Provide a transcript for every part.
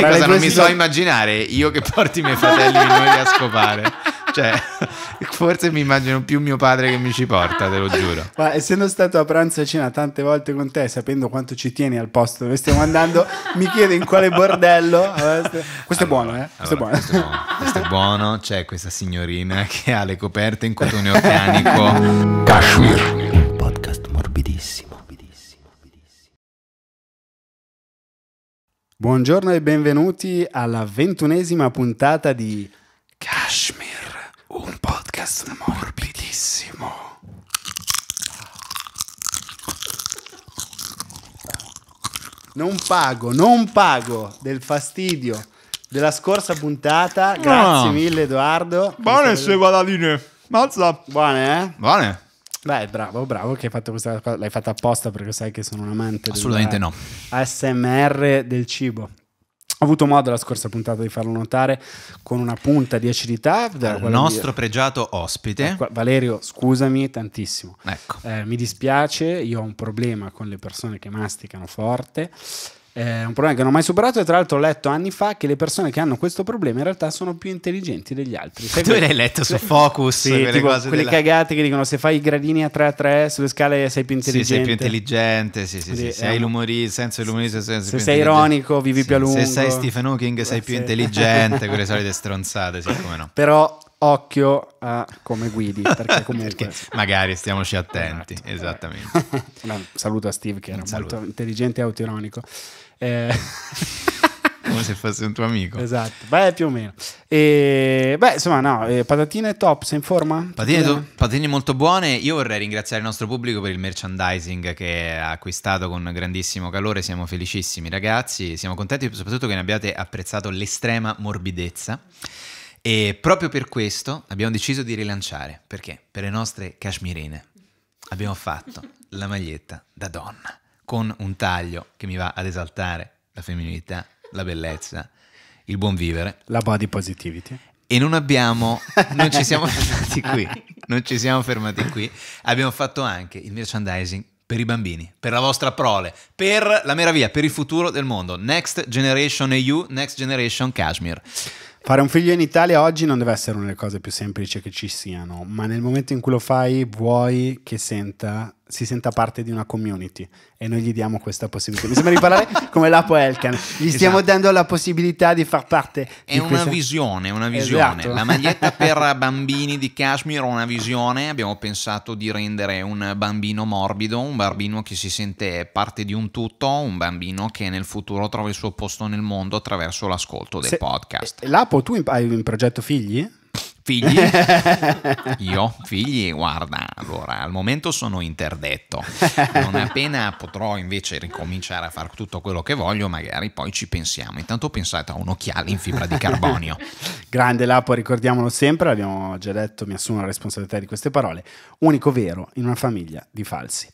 Sai cosa non mi so immaginare? Io che porti i miei fratelli minori a scopare. Cioè, forse mi immagino più mio padre che mi ci porta, te lo giuro. Ma essendo stato a pranzo e cena tante volte con te, sapendo quanto ci tieni al posto dove stiamo andando, mi chiedo in quale bordello. Questo allora, è buono, eh? Questo, allora, è buono. questo è buono. Questo è buono. C'è questa signorina che ha le coperte in cotone organico. Kashmir. Podcast morbidissimo. Buongiorno e benvenuti alla ventunesima puntata di Kashmir, un podcast morbidissimo. Non pago, non pago del fastidio della scorsa puntata. Grazie ah. mille Edoardo. Buone sue guadaline. Mazza. Buone, eh? Buone. Beh, bravo, bravo che hai fatto questa cosa. L'hai fatta apposta perché sai che sono un amante. Assolutamente no. ASMR del cibo. Ho avuto modo la scorsa puntata di farlo notare con una punta di acidità. Il nostro pregiato ospite. Eh, Valerio, scusami tantissimo. Ecco. Eh, mi dispiace, io ho un problema con le persone che masticano forte. Eh, eh, un problema che non ho mai superato e tra l'altro ho letto anni fa che le persone che hanno questo problema in realtà sono più intelligenti degli altri. Sai tu l'hai letto su Focus, sì, quelle tipo, cose quelle della... cagate che dicono se fai i gradini a 3 a 3 sulle scale sei più intelligente. Sì, sei più intelligente, sì, sì, sì, se hai l'umorista, senso dell'umorista, se, se sei ironico vivi sì, più a lungo. Se sei Stephen Hawking sei eh, più intelligente, quelle solite stronzate, siccome no. Però occhio a come guidi perché comunque perché magari stiamoci attenti esatto, esattamente eh. saluto a Steve che era molto intelligente e autironico eh. Come se fosse un tuo amico. Esatto, beh, più o meno. E, beh, insomma, no, eh, patatine top, sei in forma? Patatine, to- patatine, molto buone. Io vorrei ringraziare il nostro pubblico per il merchandising che ha acquistato con grandissimo calore. Siamo felicissimi, ragazzi. Siamo contenti soprattutto che ne abbiate apprezzato l'estrema morbidezza. E proprio per questo abbiamo deciso di rilanciare, perché per le nostre cashmirine abbiamo fatto la maglietta da donna con un taglio che mi va ad esaltare la femminilità, la bellezza, il buon vivere. La body positivity. E non abbiamo, non ci siamo fermati qui, non ci siamo fermati qui, abbiamo fatto anche il merchandising per i bambini, per la vostra prole, per la meraviglia, per il futuro del mondo. Next Generation EU, Next Generation Kashmir. Fare un figlio in Italia oggi non deve essere una delle cose più semplici che ci siano, ma nel momento in cui lo fai vuoi che senta si senta parte di una community e noi gli diamo questa possibilità. Mi sembra di parlare come l'Apo Elkan, gli esatto. stiamo esatto. dando la possibilità di far parte. È una questa... visione, una visione. Esatto. La maglietta per bambini di Kashmir è una visione, abbiamo pensato di rendere un bambino morbido, un bambino che si sente parte di un tutto, un bambino che nel futuro trova il suo posto nel mondo attraverso l'ascolto dei Se... podcast. L'Apo, tu hai in progetto figli? Figli? Io? Figli? Guarda, allora, al momento sono interdetto. Non appena potrò invece ricominciare a fare tutto quello che voglio, magari poi ci pensiamo. Intanto pensate a un occhiale in fibra di carbonio. Grande Lapo, ricordiamolo sempre, abbiamo già detto, mi assumo la responsabilità di queste parole. Unico vero in una famiglia di falsi.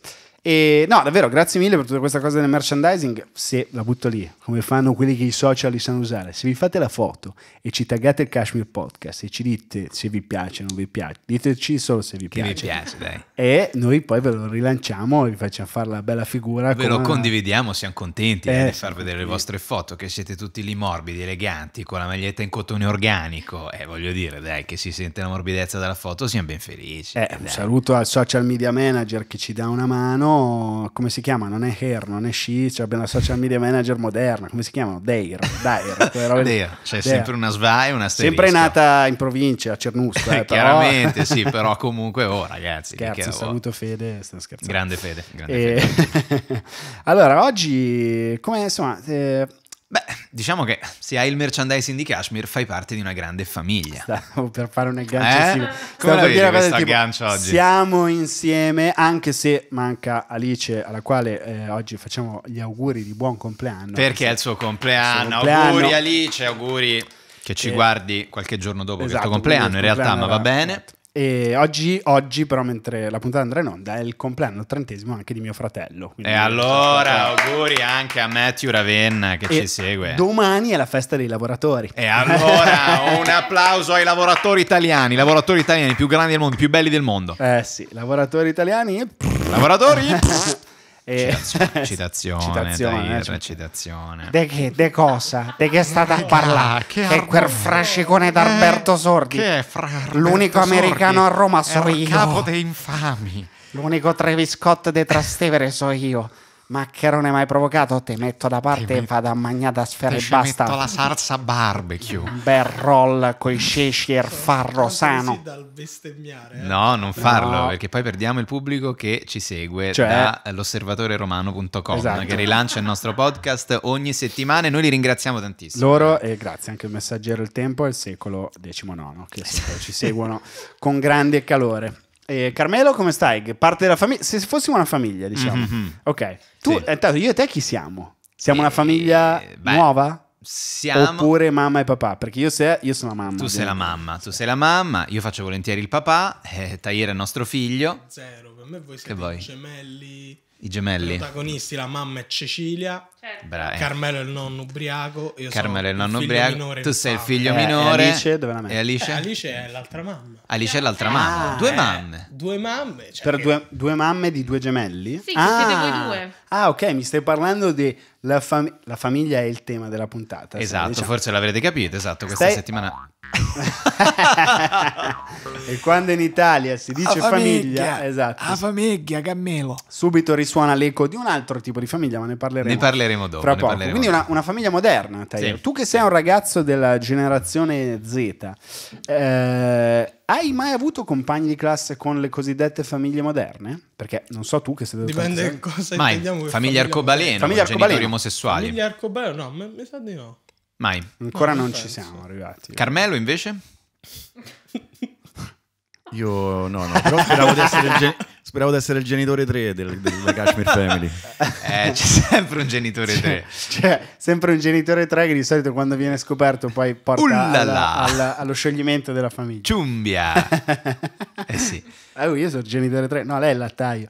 E no, davvero, grazie mille per tutta questa cosa del merchandising. Se la butto lì, come fanno quelli che i social li sanno usare, se vi fate la foto e ci taggate il Kashmir Podcast e ci dite se vi piace o non vi piace, diteci solo se vi che piace. Vi piace dai. E noi poi ve lo rilanciamo e vi facciamo fare la bella figura. Ve lo condividiamo, siamo contenti eh, di eh, far vedere le vostre foto, che siete tutti lì morbidi, eleganti, con la maglietta in cotone organico. Eh, voglio dire, dai, che si sente la morbidezza dalla foto, siamo ben felici. Eh, un saluto al social media manager che ci dà una mano come si chiama? Non è Hair, non è She, cioè abbiamo la social media manager moderna, come si chiamano? Dair, Dair. Dair, c'è cioè sempre una svai, e una asterisco. Sempre nata in provincia, a Cernusco. Eh, Chiaramente, sì, però comunque, oh ragazzi. Scherzo, oh. saluto Fede, sto scherzando. Grande Fede, grande e... Fede. allora, oggi, come insomma... Eh, Beh, diciamo che se hai il merchandising di Kashmir fai parte di una grande famiglia. Stavo oh, per fare un aggancio. Eh? Come la vedi questo aggancio oggi? Siamo insieme, anche se manca Alice, alla quale eh, oggi facciamo gli auguri di buon compleanno. Perché è il suo compleanno. compleanno. Auguri Alice, auguri che ci eh, guardi qualche giorno dopo esatto, il tuo compleanno in realtà, compleanno ma va bene. Fatto. E oggi, oggi, però, mentre la puntata andrà in onda, è il compleanno il trentesimo anche di mio fratello. E allora auguri anche a Matthew Ravenna che e ci segue. Domani è la festa dei lavoratori. E allora un applauso ai lavoratori italiani, i lavoratori italiani più grandi del mondo, più belli del mondo. Eh sì, lavoratori italiani. Lavoratori. Eh, e... Citazione, citazione, citazione, dai, eh, citazione. De che, de cosa? De che state a parlare? Eh, che, che quel frascicone d'Alberto eh, Sordi. Che è L'unico Sordi americano a Roma sono io. capo dei infami. L'unico Travis Scott dei Trastevere so io. Maccherone mai provocato? Te metto da parte te e vado a mangiare a sfera e basta. metto la salsa barbecue. Un Bel roll coi ceci e il farro sano. Dal bestemmiare. Eh? No, non farlo, no. perché poi perdiamo il pubblico che ci segue cioè... dall'osservatoreromano.com esatto. che rilancia il nostro podcast ogni settimana e noi li ringraziamo tantissimo. Loro e grazie anche al messaggero Il Tempo e il secolo XIX che ci seguono con grande calore. Eh, Carmelo, come stai? Parte della famiglia? Se fossimo una famiglia, diciamo. Mm-hmm. mm-hmm. Ok. Tu, sì. intanto, eh, io e te chi siamo? Siamo e... una eh, famiglia Beh. nuova? Siamo... Oppure mamma e papà, perché io, sei, io sono la mamma. Tu ovviamente. sei la mamma, tu sei la mamma, io faccio volentieri il papà, eh, Tahir è il nostro figlio. Zero, per me voi siete gemelli. I gemelli. I protagonisti, la mamma è Cecilia, certo. Eh. Carmelo è il nonno ubriaco. Io Carmelo è il nonno ubriaco. Tu sei il figlio eh, minore. E Alice, dove la E Alice? Eh, Alice è l'altra mamma. Alice è l'altra ah, mamma. Due eh, mamme. Due mamme. Cioè per che... due, due, mamme di due gemelli? Sì, ah. siete voi due. Ah, ok, mi stai parlando di. La, fam- la famiglia è il tema della puntata. Esatto, diciamo. forse l'avrete capito. Esatto, questa stai... settimana e quando in Italia si dice famiglia, famiglia, esatto. A famiglia, Cammelo. Subito risuona l'eco di un altro tipo di famiglia, ma ne parleremo. Ne parleremo dopo. Fra poco. Parleremo Quindi una, una, famiglia moderna, sì. Tu che sei un ragazzo della generazione Z, eh, hai mai avuto compagni di classe con le cosiddette famiglie moderne? Perché non so tu che sei Dipende cosa intendiamo. Mai. Famiglia, famiglia arcobaleno, famiglia arcobaleno. genitori omosessuali. Famiglia arcobaleno, no, mi sa di no. Mai. Ancora no, non ci siamo arrivati. Carmelo invece? Io no, no, però speravo di essere il, gen speravo essere il genitore 3 del, della Kashmir Family. Eh, c'è sempre un genitore 3. C'è sempre un genitore 3 che di solito quando viene scoperto poi porta alla, alla, allo scioglimento della famiglia. Ciumbia! eh sì. Ah, io sono il genitore 3, no, lei è il lattaio.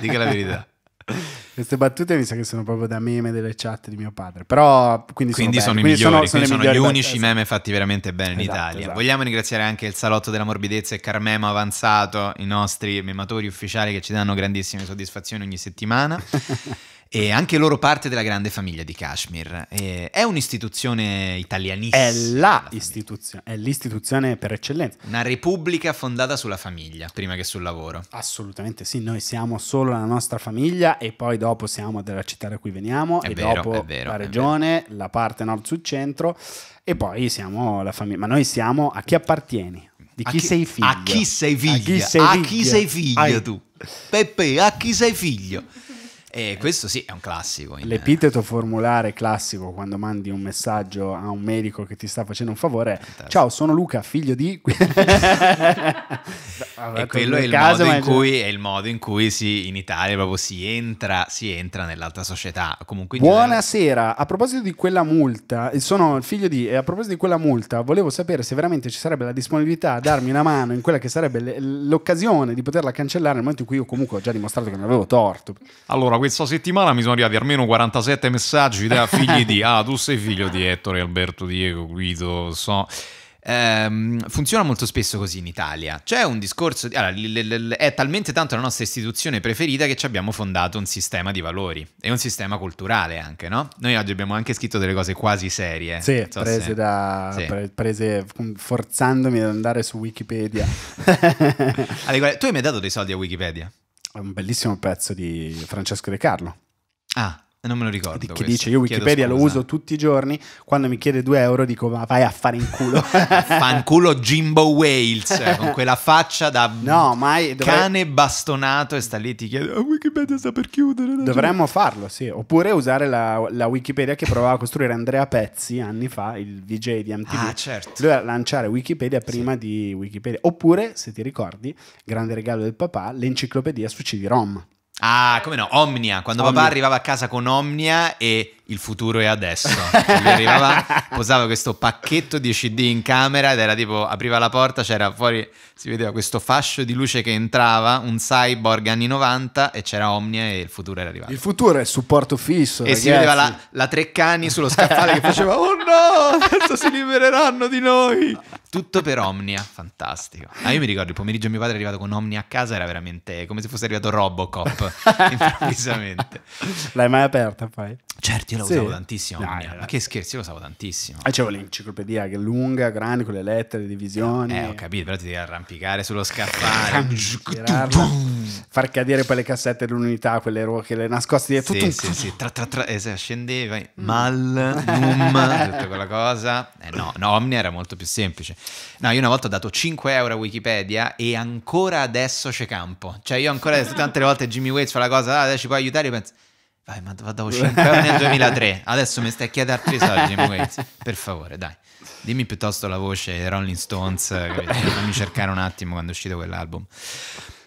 Dica la verità. Queste battute mi sa che sono proprio da meme delle chat di mio padre. Però quindi, quindi sono, sono, i migliori, sono, sono, sono gli unici battute. meme fatti veramente bene esatto, in Italia. Esatto. Vogliamo ringraziare anche il Salotto della Morbidezza e Carmemo Avanzato, i nostri mematori ufficiali che ci danno grandissime soddisfazioni ogni settimana. e anche loro parte della grande famiglia di Kashmir. E è un'istituzione italianissima. È la istituzione, è l'istituzione per eccellenza. Una repubblica fondata sulla famiglia, prima che sul lavoro. Assolutamente sì, noi siamo solo la nostra famiglia e poi dopo siamo della città da cui veniamo è e vero, dopo vero, la regione, la parte nord-sud-centro e poi siamo la famiglia. Ma noi siamo a chi appartieni? Di chi, chi, sei figlio? A chi sei figlio? A chi sei figlio, chi sei figlio tu? Peppe, a chi sei figlio? E eh. questo sì è un classico. In... L'epiteto formulare classico quando mandi un messaggio a un medico che ti sta facendo un favore è Ciao, sono Luca, figlio di... e quello è il, caso, modo in cui, è il modo in cui si, in Italia proprio si entra, si entra nell'altra società. Comunque, Buonasera, a proposito di quella multa, eh, sono figlio di... E a proposito di quella multa, volevo sapere se veramente ci sarebbe la disponibilità a darmi una mano in quella che sarebbe l'occasione di poterla cancellare nel momento in cui io comunque ho già dimostrato che non avevo torto. Allora, questa settimana mi sono arrivati almeno 47 messaggi da figli di... Ah, tu sei figlio di Ettore, Alberto, Diego, Guido, so... Ehm, funziona molto spesso così in Italia. C'è un discorso... Di, allora, l- l- l- è talmente tanto la nostra istituzione preferita che ci abbiamo fondato un sistema di valori e un sistema culturale anche, no? Noi oggi abbiamo anche scritto delle cose quasi serie. Eh. Sì, so prese, se... da, sì. Pre- prese forzandomi ad andare su Wikipedia. allora, tu hai mai dato dei soldi a Wikipedia? un bellissimo pezzo di Francesco De Carlo. Ah, non me lo ricordo. Che questo. dice, io Wikipedia lo uso tutti i giorni, quando mi chiede 2 euro dico ma vai a fare in culo. Fanculo Jimbo Wales, eh, con quella faccia da no, mai, dovre... cane bastonato e sta lì ti chiede, oh, Wikipedia sta per chiudere. Dovremmo giorno. farlo, sì. Oppure usare la, la, Wikipedia che provava a costruire Andrea Pezzi anni fa, il VJ di MTV. Ah, certo. Doveva lanciare Wikipedia prima sì. di Wikipedia. Oppure, se ti ricordi, grande regalo del papà, l'enciclopedia su CD-ROM. Ah, come no, Omnia, quando Omnia. papà arrivava a casa con Omnia e il futuro è adesso. Cioè, lui arrivava, posava questo pacchetto di CD in camera ed era tipo, apriva la porta, c'era fuori, si vedeva questo fascio di luce che entrava, un cyborg anni 90 e c'era Omnia e il futuro era arrivato. Il futuro è supporto fisso. E ragazzi. si vedeva la, la, Treccani sullo scaffale che faceva, oh no, adesso si libereranno di noi. Tutto per Omnia, fantastico. Ah, io mi ricordo il pomeriggio mio padre è arrivato con Omnia a casa, era veramente come se fosse arrivato Robocop improvvisamente. L'hai mai aperta poi? Certo, io la sì. usavo tantissimo, Dai, ma che scherzi, io la usavo tantissimo. E ah, c'avevo l'enciclopedia che è lunga, grande, con le lettere, le divisioni. Eh, ho capito, però ti devi arrampicare sullo scaffale, far cadere poi le cassette dell'unità, quelle roche, le nascoste dietro. Sì, tutto sì, sì, tra tra tra, e eh, se scendevi, eh, mm. mal, num, tutta quella cosa. Eh no, no, Omnia era molto più semplice. No, io una volta ho dato 5 euro a Wikipedia e ancora adesso c'è campo. Cioè io ancora adesso, tante volte Jimmy Waits fa la cosa, ah, adesso ci puoi aiutare, io penso... Vai, ma vado 5 anni nel 2003, adesso mi stai a chiedere altri soldi, Per favore, dai. Dimmi piuttosto la voce Rolling Stones, fammi cercare un attimo quando è uscito quell'album.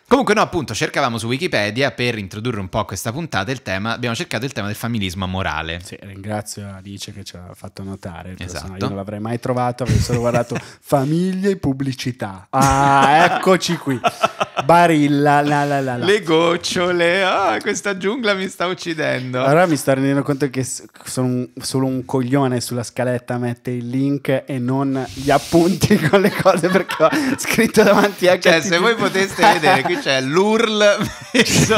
Comunque no, appunto, cercavamo su Wikipedia per introdurre un po' questa puntata il tema, abbiamo cercato il tema del familismo morale. Sì, ringrazio Alice che ci ha fatto notare, esatto. io non l'avrei mai trovato, avrei solo guardato famiglie e pubblicità. Ah, eccoci qui. Barilla, la, la, la, le gocciole. Ah, questa giungla mi sta uccidendo. Allora mi sto rendendo conto che sono solo un coglione sulla scaletta mette il link e non gli appunti con le cose perché ho scritto davanti a Cioè, se voi poteste vedere, qui c'è l'URL messo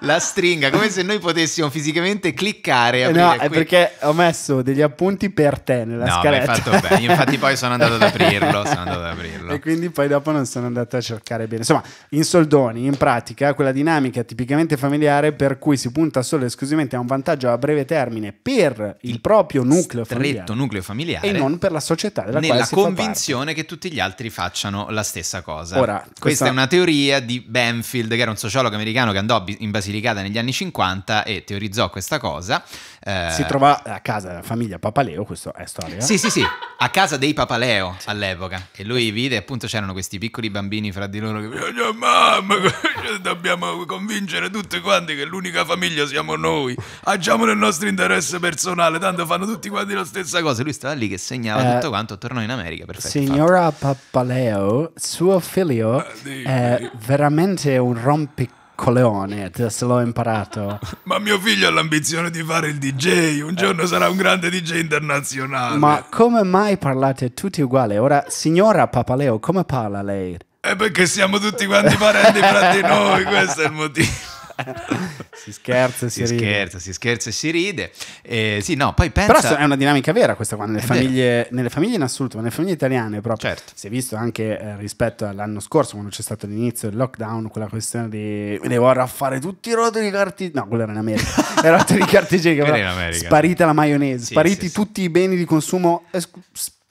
la stringa, come se noi potessimo fisicamente cliccare. Eh no, è perché ho messo degli appunti per te nella no, scaletta. No, fatto bene. Infatti poi sono andato ad aprirlo, sono andato ad aprirlo. E quindi poi dopo non sono andato a cercare bene. Insomma, in soldoni, in pratica, quella dinamica tipicamente familiare per cui si punta solo e esclusivamente a un vantaggio a breve termine per il, il proprio nucleo familiare, nucleo familiare, e non per la società della nella quale si convinzione che tutti gli altri facciano la stessa cosa. Ora, questa... questa... è una teoria di Benfield, che era un sociologo americano che andò in Basilicata negli anni 50 e teorizzò questa cosa. Eh, si trova a casa della famiglia Papaleo, questo è storia. Sì, sì, sì, a casa dei Papaleo sì. all'epoca. E lui vide, appunto, c'erano questi piccoli bambini fra di loro che oh, mamma, dobbiamo convincere tutti quanti che l'unica famiglia siamo noi. Agiamo nel nostro interesse personale, tanto fanno tutti quanti la stessa cosa. Lui stava lì che segnava eh, tutto quanto, tornò in America, perfetto. Signora fatto. Papaleo, suo figlio eh, è veramente un rompicapo Corleone, te se l'ho imparato. Ma mio figlio ha l'ambizione di fare il DJ, un giorno eh. sarà un grande DJ internazionale. Ma come mai parlate tutti uguali? Ora, signora Papaleo, come parla lei? È perché siamo tutti quanti parenti fra di noi, questo è il motivo. si scherza e si, si ride. Scherza, si scherza e si ride. Eh, sì, no, poi pensa... Però è una dinamica vera questa qua, nelle, famiglie, nelle famiglie, in assoluto, ma nelle famiglie italiane proprio. Certo. Si è visto anche eh, rispetto all'anno scorso, quando c'è stato l'inizio del lockdown, quella questione di me ne vorrà fare tutti i rotoli cartigiani. No, quello era in America. era rotoli cartigiani. Sparita la maionese, sì, spariti sì, tutti i beni di consumo. Es-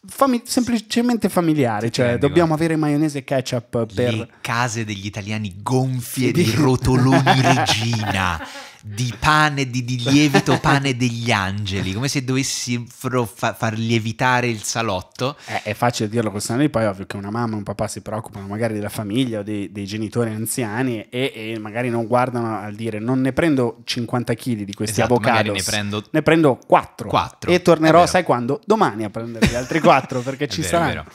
Fami- semplicemente familiare. cioè dobbiamo avere maionese e ketchup per... Le case degli italiani gonfie di rotoloni regina di pane, di, di, lievito pane degli angeli, come se dovessero fa far lievitare il salotto. È, eh, è facile dirlo con noi, poi ovvio che una mamma e un papà si preoccupano magari della famiglia o dei, dei genitori anziani e, e, magari non guardano al dire non ne prendo 50 kg di questi esatto, avocado, ne prendo... ne prendo 4, 4. e tornerò, sai quando? Domani a prendere gli altri 4 perché ci vero, saranno.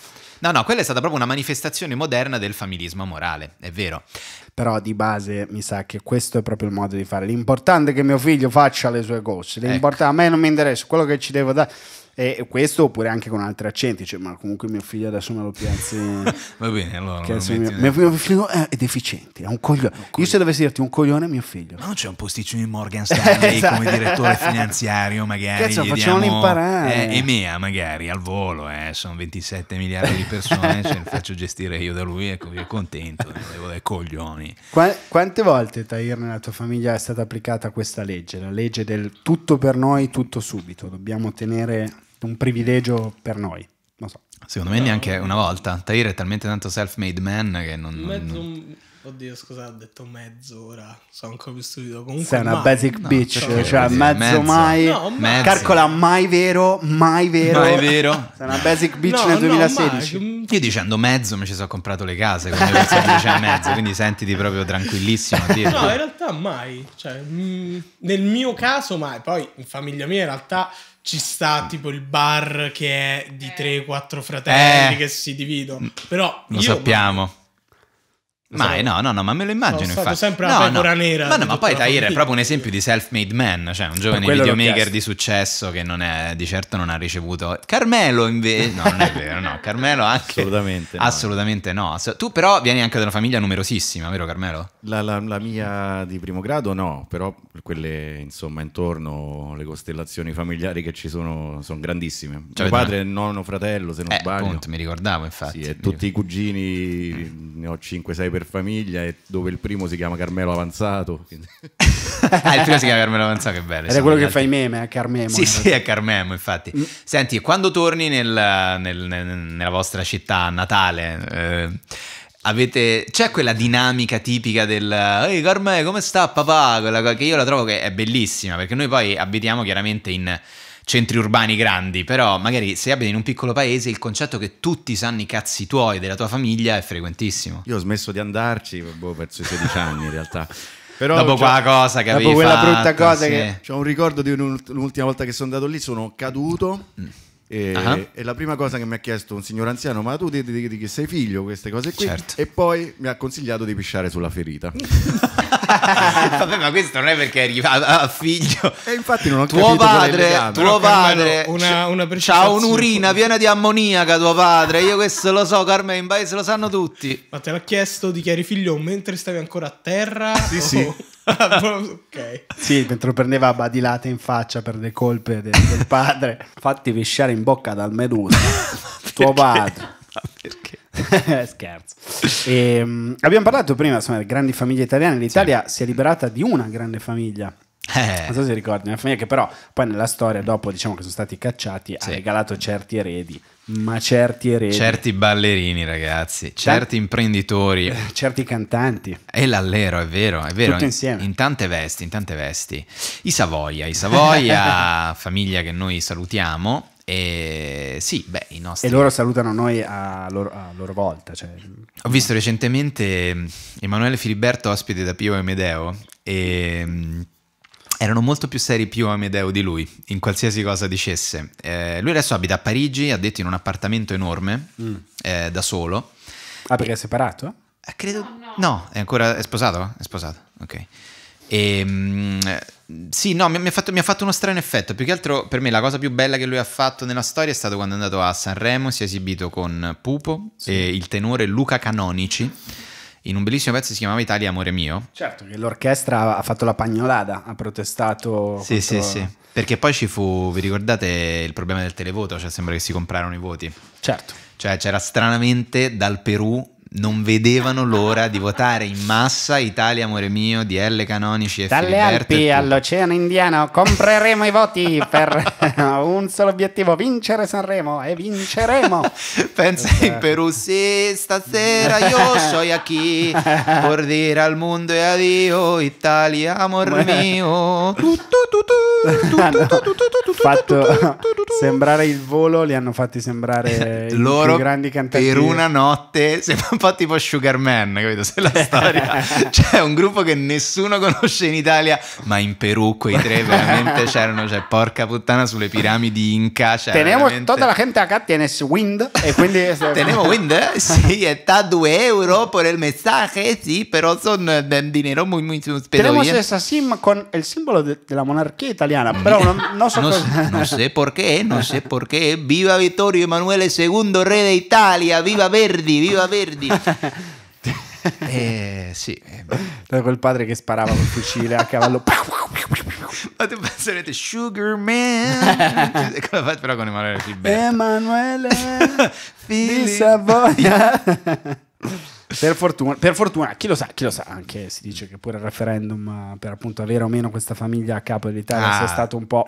No, no, quella è stata proprio una manifestazione moderna del familismo morale, è vero. Però di base mi sa che questo è proprio il modo di fare. L'importante è che mio figlio faccia le sue cose. Ecco. L'importante, ecco. A me non mi interessa quello che ci devo dare e questo oppure anche con altri accenti, cioè, ma comunque mio figlio adesso me lo piazzi. Va bene, allora. Mio, mio, mio, figlio è deficiente, è un coglione. Un coglione. Io se dovessi dirti un coglione è mio figlio. Ma non c'è un posticino di Morgan Stanley esatto. come direttore finanziario, magari. Cazzo, facciamolo imparare. Eh, EMEA magari al volo, eh, sono 27 miliardi di persone, ce li faccio gestire io da lui, ecco, io contento, devo eh, dei coglioni. Qua, quante volte, Tahir, nella tua famiglia è stata applicata questa legge, la legge del tutto per noi, tutto subito? Dobbiamo tenere un privilegio per noi. So. Secondo me no, neanche una volta. Tahir è talmente tanto self-made man che non... Mezzo, non... Oddio, scusa, ho detto mezz'ora. Sono ancora più stupido. Comunque Sei una mai. basic no, bitch, cioè, cioè, cioè mezzo, mezzo, mai. No, mezzo. Calcola mai vero, mai vero. Mai vero. Sei una basic bitch nel 2016. Mai. Mm. Io dicendo mezzo mi ci sono comprato le case quando dice a mezzo, quindi sentiti proprio tranquillissimo. no, in realtà mai. Cioè, mh, mm, nel mio caso mai. Poi in famiglia mia in realtà ci sta mm. tipo il bar che è di eh. tre o quattro fratelli eh, che si dividono. Mm. Però lo sappiamo. Mai, no, no, no, ma me lo immagino. Sono infatti. sempre no, una pecora no. nera. Ma, no, ma poi Tahir è proprio un esempio di self-made man, cioè un giovane videomaker di successo che non è, di certo non ha ricevuto. Carmelo invece, no, non è vero, no, Carmelo anche. assolutamente. No. Assolutamente no. Tu però vieni anche da una famiglia numerosissima, vero Carmelo? La, la, la mia di primo grado no, però quelle insomma intorno, le costellazioni familiari che ci sono, sono grandissime. Cioè, Mio padre è nonno fratello, se non eh, sbaglio. Appunto, mi ricordavo infatti. Sì, e tutti i cugini, ne ho 5-6 persone per famiglia e dove il primo si chiama Carmelo Avanzato. ah, il primo si chiama Carmelo Avanzato, che bello. Era quello che fai meme a eh, Carmemo. Sì, sì, a Carmemo, infatti. Mm. Senti, quando torni nel, nel, nel, nella vostra città Natale... Eh, Avete, c'è quella dinamica tipica del Ehi Carmelo, come sta papà? Quella, che io la trovo che è bellissima, perché noi poi abitiamo chiaramente in centri urbani grandi, però magari se abiti in un piccolo paese il concetto che tutti sanno i cazzi tuoi della tua famiglia è frequentissimo. Io ho smesso di andarci boh, verso i 16 anni in realtà. Però dopo quella cosa che dopo quella fatto, brutta cosa sì. che c'ho un ricordo di un'ultima volta che sono andato lì sono caduto mm. E, uh-huh. e, la prima cosa che mi ha chiesto un signor anziano, ma tu di, di, di che sei figlio, queste cose qui. Certo. E poi mi ha consigliato di pisciare sulla ferita. Vabbè, ma questo non è perché arriva a, a figlio. E eh, infatti non ho tuo padre, tuo padre una, una ha un'urina piena di ammoniaca. Tuo padre, io questo lo so, Carmen, in paese lo sanno tutti. Ma te l'ha chiesto di chi eri figlio mentre stavi ancora a terra? Sì, o... sì. Oh. Boh, ok. Sì, mentre prendeva badilate in faccia per le colpe del, del padre. Fatti pesciare in bocca dal medusa. tuo padre. Ma perché? Scherzo. E, um, abbiamo parlato prima insomma, delle grandi famiglie italiane. L'Italia sì. si è liberata di una grande famiglia. Eh. Non so se ricordi, una famiglia che però poi nella storia, dopo diciamo che sono stati cacciati, sì. ha regalato certi eredi, ma certi eredi. Certi ballerini, ragazzi, certi Tant imprenditori. certi cantanti. E l'allero, è vero, è vero. Tutto insieme. In, tante vesti, in tante vesti. I Savoia, i Savoia, famiglia che noi salutiamo, e sì, beh, i nostri... E loro salutano noi a loro, a loro volta. Cioè... Ho visto recentemente ehm, Emanuele Filiberto ospite da Pio Amedeo e mm, erano molto più seri Pio Amedeo di lui, in qualsiasi cosa dicesse. Eh, lui adesso abita a Parigi, ha detto in un appartamento enorme, mm. eh, da solo. Ah, perché e... è separato? Eh, credo... No, no. no, è ancora... è sposato? È sposato, ok. E, ehm, sì, no, mi, ha fatto, fatto, uno strano effetto. Più che altro per me la cosa più bella che lui ha fatto nella storia è stato quando è andato a Sanremo, si è esibito con Pupo sì. e il tenore Luca Canonici. In un bellissimo pezzo si chiamava Italia Amore Mio. Certo, che l'orchestra ha fatto la pagnolada, ha protestato. Sì, contro... sì, sì. Perché poi ci fu, vi ricordate, il problema del televoto? Cioè sembra che si comprarono i voti. Certo. Cioè c'era stranamente dal Perù non vedevano l'ora di votare in massa Italia, amore mio, di L Canonici e Dalle Filiberto Alpi all'Oceano Indiano compreremo i voti per un solo obiettivo, vincere Sanremo e vinceremo. Pensa in Perù, sì, stasera io soy chi vuol dire al mondo e addio Italia, amore mio. Fatto sembrare il volo, li hanno fatti sembrare loro grandi cantanti. Per una notte po' tipo Sugar Man, capito? Se la storia. cioè, un gruppo che nessuno conosce in Italia, ma in Perù quei tre veramente c'erano, cioè, porca puttana, sulle piramidi Inca. Cioè, Tenemos, veramente... toda la gente acá tienes wind, e quindi... Tenemos wind, sì, está 2 euro per il mensaje, eh, sì, però sono eh, dinero molto muy Tenemos questa sim con il simbolo de, de, monarchia italiana, però non, non so no, cosa... No sé perché, non sé perché, viva Vittorio Emanuele II, re d'Italia, viva Verdi, viva Verdi. eh, sì. Da eh, quel padre che sparava col fucile a cavallo. Ma tu penserete Sugar Man Come fate però con Emanuele Filiberto Emanuele Fili per fortuna, per fortuna, chi lo sa, chi lo sa, anche si dice che pure il referendum eh, per appunto avere o meno questa famiglia a capo dell'Italia ah. sia stato un po'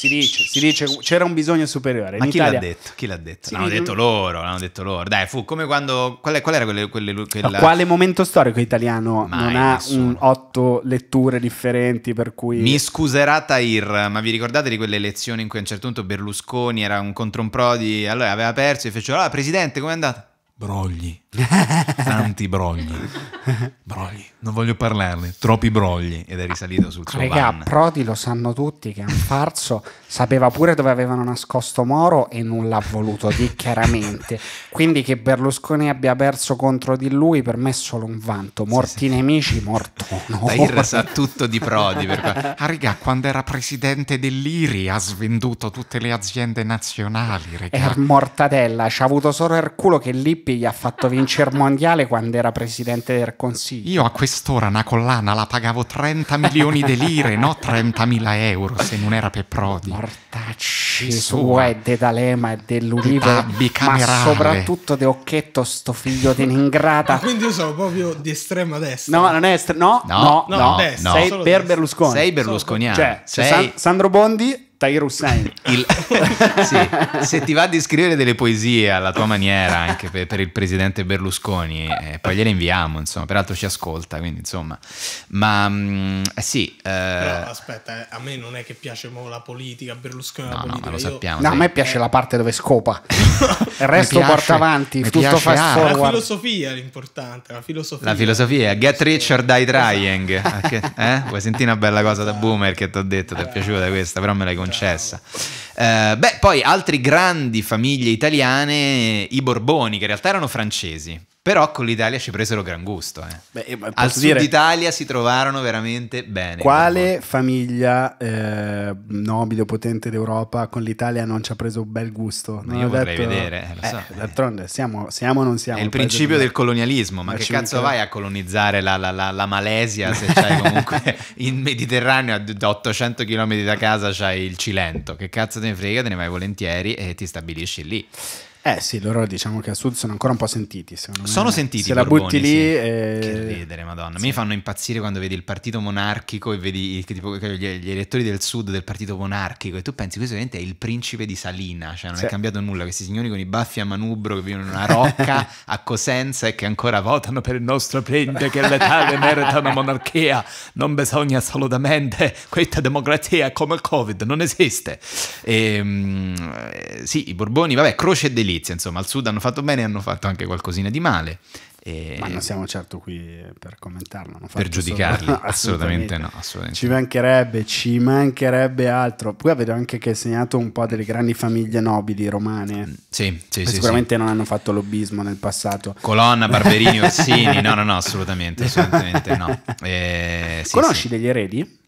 Si dice, si dice c'era un bisogno superiore. In Ma chi Italia... l'ha detto? Chi l'ha detto? Sì, l'hanno detto loro, l'hanno detto loro. Dai, fu come quando... Qual, è, qual era quelle, quelle, quella... no, Quale momento storico italiano Mai non ha un, otto letture differenti per cui... Mi scuserà Tair, ma vi ricordate di quelle elezioni in cui a un certo punto Berlusconi era un contro un Prodi, allora aveva perso e fecero, ah presidente com'è andata? Brogli. Tanti brogli. Brogli, non voglio parlarne, troppi brogli. Ed è risalito sul suo Raga, van. Prodi lo sanno tutti che è un farso, sapeva pure dove avevano nascosto Moro e non l'ha voluto dire chiaramente. Quindi che Berlusconi abbia perso contro di lui per me è solo un vanto. Morti sì, sì. nemici, morto no. Tahir sa tutto di Prodi. Per... Ah, raga, quando era presidente dell'Iri ha svenduto tutte le aziende nazionali, raga. E Mortadella, ci ha avuto solo il culo che Lippi gli ha fatto vincere vincere mondiale quando era presidente del Consiglio. Io a quest'ora una collana la pagavo 30 milioni di lire, no 30 mila euro se non era per Prodi. Mortacci sua e de D'Alema e dell'Ulivo, ma soprattutto de Occhetto, sto figlio di ingrata. quindi io sono proprio di estrema destra. No, non è estrema, no, no, no, no, no, no. sei per Berlusconi. Sei berlusconiano. Cioè, sei... San Sandro Bondi Tyrus il... sì. Se ti va di scrivere delle poesie alla tua maniera anche per, per il presidente Berlusconi, eh, poi gliele inviamo, insomma, peraltro ci ascolta, quindi insomma. Ma mh, mm, eh, sì... Eh... Però, aspetta, eh, a me non è che piace la politica, Berlusconi no, la politica. No, ma lo io... sappiamo. No, a me piace la parte dove scopa. il resto piace, porta avanti, tutto fast forward. La filosofia è l'importante, la filosofia. La filosofia, get rich or die trying. Esatto. Vuoi sentire una bella cosa da esatto. boomer che ti ho detto? Ti è piaciuta questa? Però me l'hai congelata concessa. Eh, beh, poi altre grandi famiglie italiane, i Borboni, che in realtà erano francesi. Però con l'Italia ci presero gran gusto. Eh. Beh, eh, Al sud dire, Italia si trovarono veramente bene. Quale famiglia eh, nobile o potente d'Europa con l'Italia non ci ha preso bel gusto? Non io vorrei detto, vedere. Eh, eh, so. D'altronde siamo, siamo o non siamo. È il, principio del colonialismo, ma che cazzo vai a colonizzare la, la, la, la Malesia se c'hai comunque in Mediterraneo a 800 km da casa c'hai il Cilento? Che cazzo devi ne frega, te ne vai volentieri e ti stabilisci lì. Eh sì, loro diciamo che a sud sono ancora un po' sentiti. Secondo me. Sono sentiti. Se la Borboni, butti lì. Sì. E... Eh, che ridere, madonna. Sì. Mi fanno impazzire quando vedi il partito monarchico e vedi tipo, gli elettori del sud del partito monarchico e tu pensi questo ovviamente è il principe di Salina, cioè non sì. è cambiato nulla. Questi signori con i baffi a manubro che vivono in una rocca a Cosenza e che ancora votano per il nostro prende che l'Italia merita una monarchia. Non bisogna assolutamente. Questa democrazia come il Covid, non esiste. E, ehm, eh, sì, i Borboni, vabbè, croce e delitto edilizia, insomma, al sud hanno fatto bene e hanno fatto anche qualcosina di male. E... Ma non siamo certo qui per commentarlo, per giudicarli, solo... assolutamente, assolutamente, no. Assolutamente. Ci mancherebbe, ci mancherebbe altro. Poi vedo anche che hai segnato un po' delle grandi famiglie nobili romane. Mm, sì, sì, sì Sicuramente sì. non hanno fatto lobbismo nel passato. Colonna, Barberini, Orsini, no, no, no, assolutamente, assolutamente no. Eh, sì, Conosci degli eredi?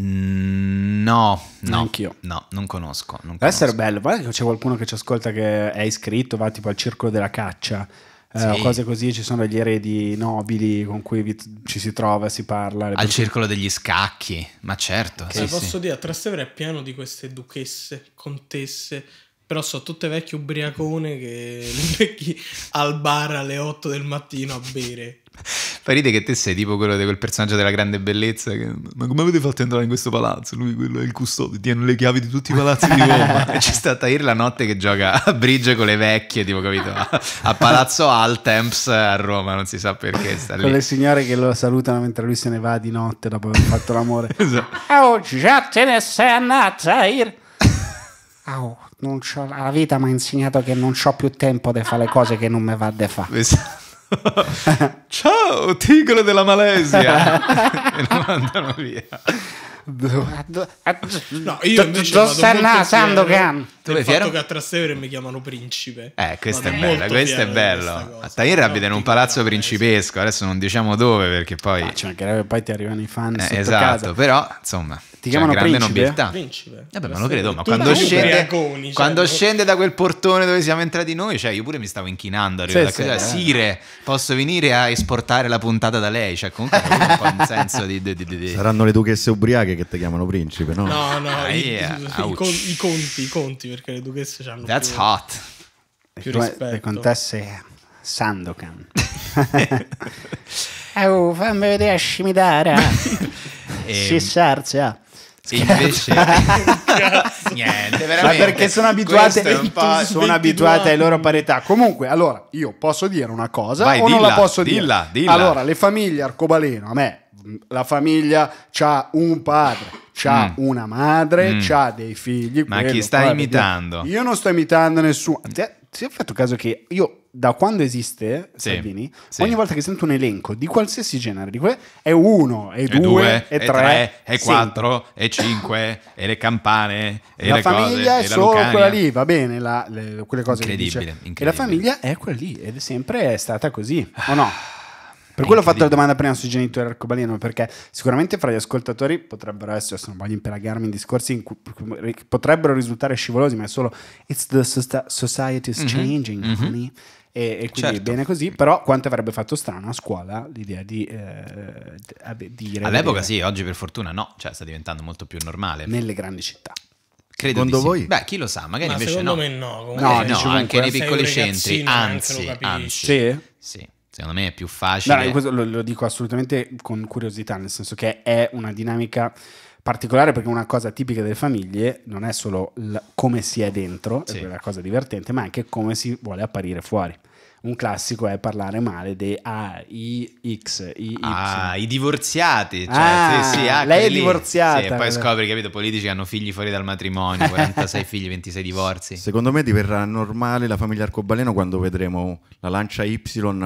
Mm, no, no, anch'io. No, non conosco. Non Deve essere bello. Guarda che c'è qualcuno che ci ascolta che è iscritto, va tipo al circolo della caccia. Eh, sì. Eh, cose così, ci sono gli eredi nobili con cui vi, ci si trova, si parla. Al persone... circolo degli scacchi, ma certo. Che sì, posso sì. dire, a Trastevere è pieno di queste duchesse, contesse, però sono tutte vecchie ubriacone che le becchi al bar alle 8 del mattino a bere. Fa ride che te sei tipo quello di quel personaggio della grande bellezza. Che, ma come avete fatto entrare in questo palazzo? Lui quello è il custode, tiene le chiavi di tutti i palazzi di Roma. e c'è stata Ir la notte che gioca a bridge con le vecchie, tipo capito? A, a Palazzo Altemps a Roma, non si sa perché sta lì. Con le signore che lo salutano mentre lui se ne va di notte dopo aver fatto l'amore. esatto. Oh, già te ne sei andata, Ir. Oh, la vita mi ha insegnato che non ho più tempo di fare le cose che non mi va di fare. Esatto. Ciao, tigre della Malesia! e lo mandano via. No, io invece Lo stanno Sandokan. Tu il fatto che a Trastevere mi chiamano principe. Eh, questa è bella, questo è bello. A Tairra abita in un palazzo eh, principesco, adesso non diciamo dove perché poi... Ah, cioè, che poi ti arrivano i fan eh, Esatto, casa. però, insomma... Ti chiamano grande principe? nobiltà. Principe. Vabbè, eh ma lo credo, ma quando scende, cioè, quando scende da quel portone dove siamo entrati noi, cioè io pure mi stavo inchinando a sì, sì, eh. Sire, posso venire a esportare la puntata da lei? Cioè, comunque un po' un senso di, di, di, di, Saranno le duchesse ubriache che ti chiamano principe, no? No, no, i, i, i, conti, i conti perché le duchesse hanno That's più, hot. Più le, le contesse Sandokan. Eh, oh, fammi vedere a scimitara. si ehm, sarza. invece niente, veramente. Ma perché sono abituate, sono abituate ai loro parità. Comunque, allora io posso dire una cosa Vai, o dilla, non la posso dilla, dire. Dilla. Allora, le famiglie arcobaleno a me la famiglia c'ha un padre, c'ha mm. una madre, mm. ha dei figli. Ma quello, chi sta padre, imitando? Io non sto imitando nessuno. Ti, ti ho fatto caso che io da quando esiste sì, Salvini, sì. ogni volta che sento un elenco di qualsiasi genere, di que- è uno, è, e due, due, è, tre, è quattro, è cinque, e le campane, e la famiglia cose, è solo quella lì, va bene, la, le, quelle cose incredibile, che dice. Incredibile. E la famiglia è quella lì ed è sempre stata così, o no? Per quello ho fatto la domanda prima sui genitori arcobaleno, perché sicuramente fra gli ascoltatori potrebbero essere, se non voglio impelagarmi in discorsi in cui potrebbero risultare scivolosi, ma è solo It's the society is mhm, changing, mm-hmm. honey. E, e, quindi certo. bene così, però quanto avrebbe fatto strano a scuola l'idea di eh, dire... All'epoca dire. sì, oggi per fortuna no, cioè sta diventando molto più normale. Nelle grandi città. Credo secondo voi? Beh, chi lo sa, magari Ma invece secondo no. me no. Comunque. No, eh, no anche nei piccoli centri, anzi, anzi. Sì? Sì. Secondo me è più facile. No, lo, lo, dico assolutamente con curiosità, nel senso che è una dinamica particolare perché una cosa tipica delle famiglie non è solo come si è dentro, sì. è quella cosa divertente, ma anche come si vuole apparire fuori un classico è parlare male dei AIX. Ah, i divorziati. Cioè, ah, sì, sì, ah, lei è lì. divorziata. Sì, e poi scopri, capito, politici hanno figli fuori dal matrimonio, 46 figli, 26 divorzi. Secondo me diverrà normale la famiglia arcobaleno quando vedremo la lancia Y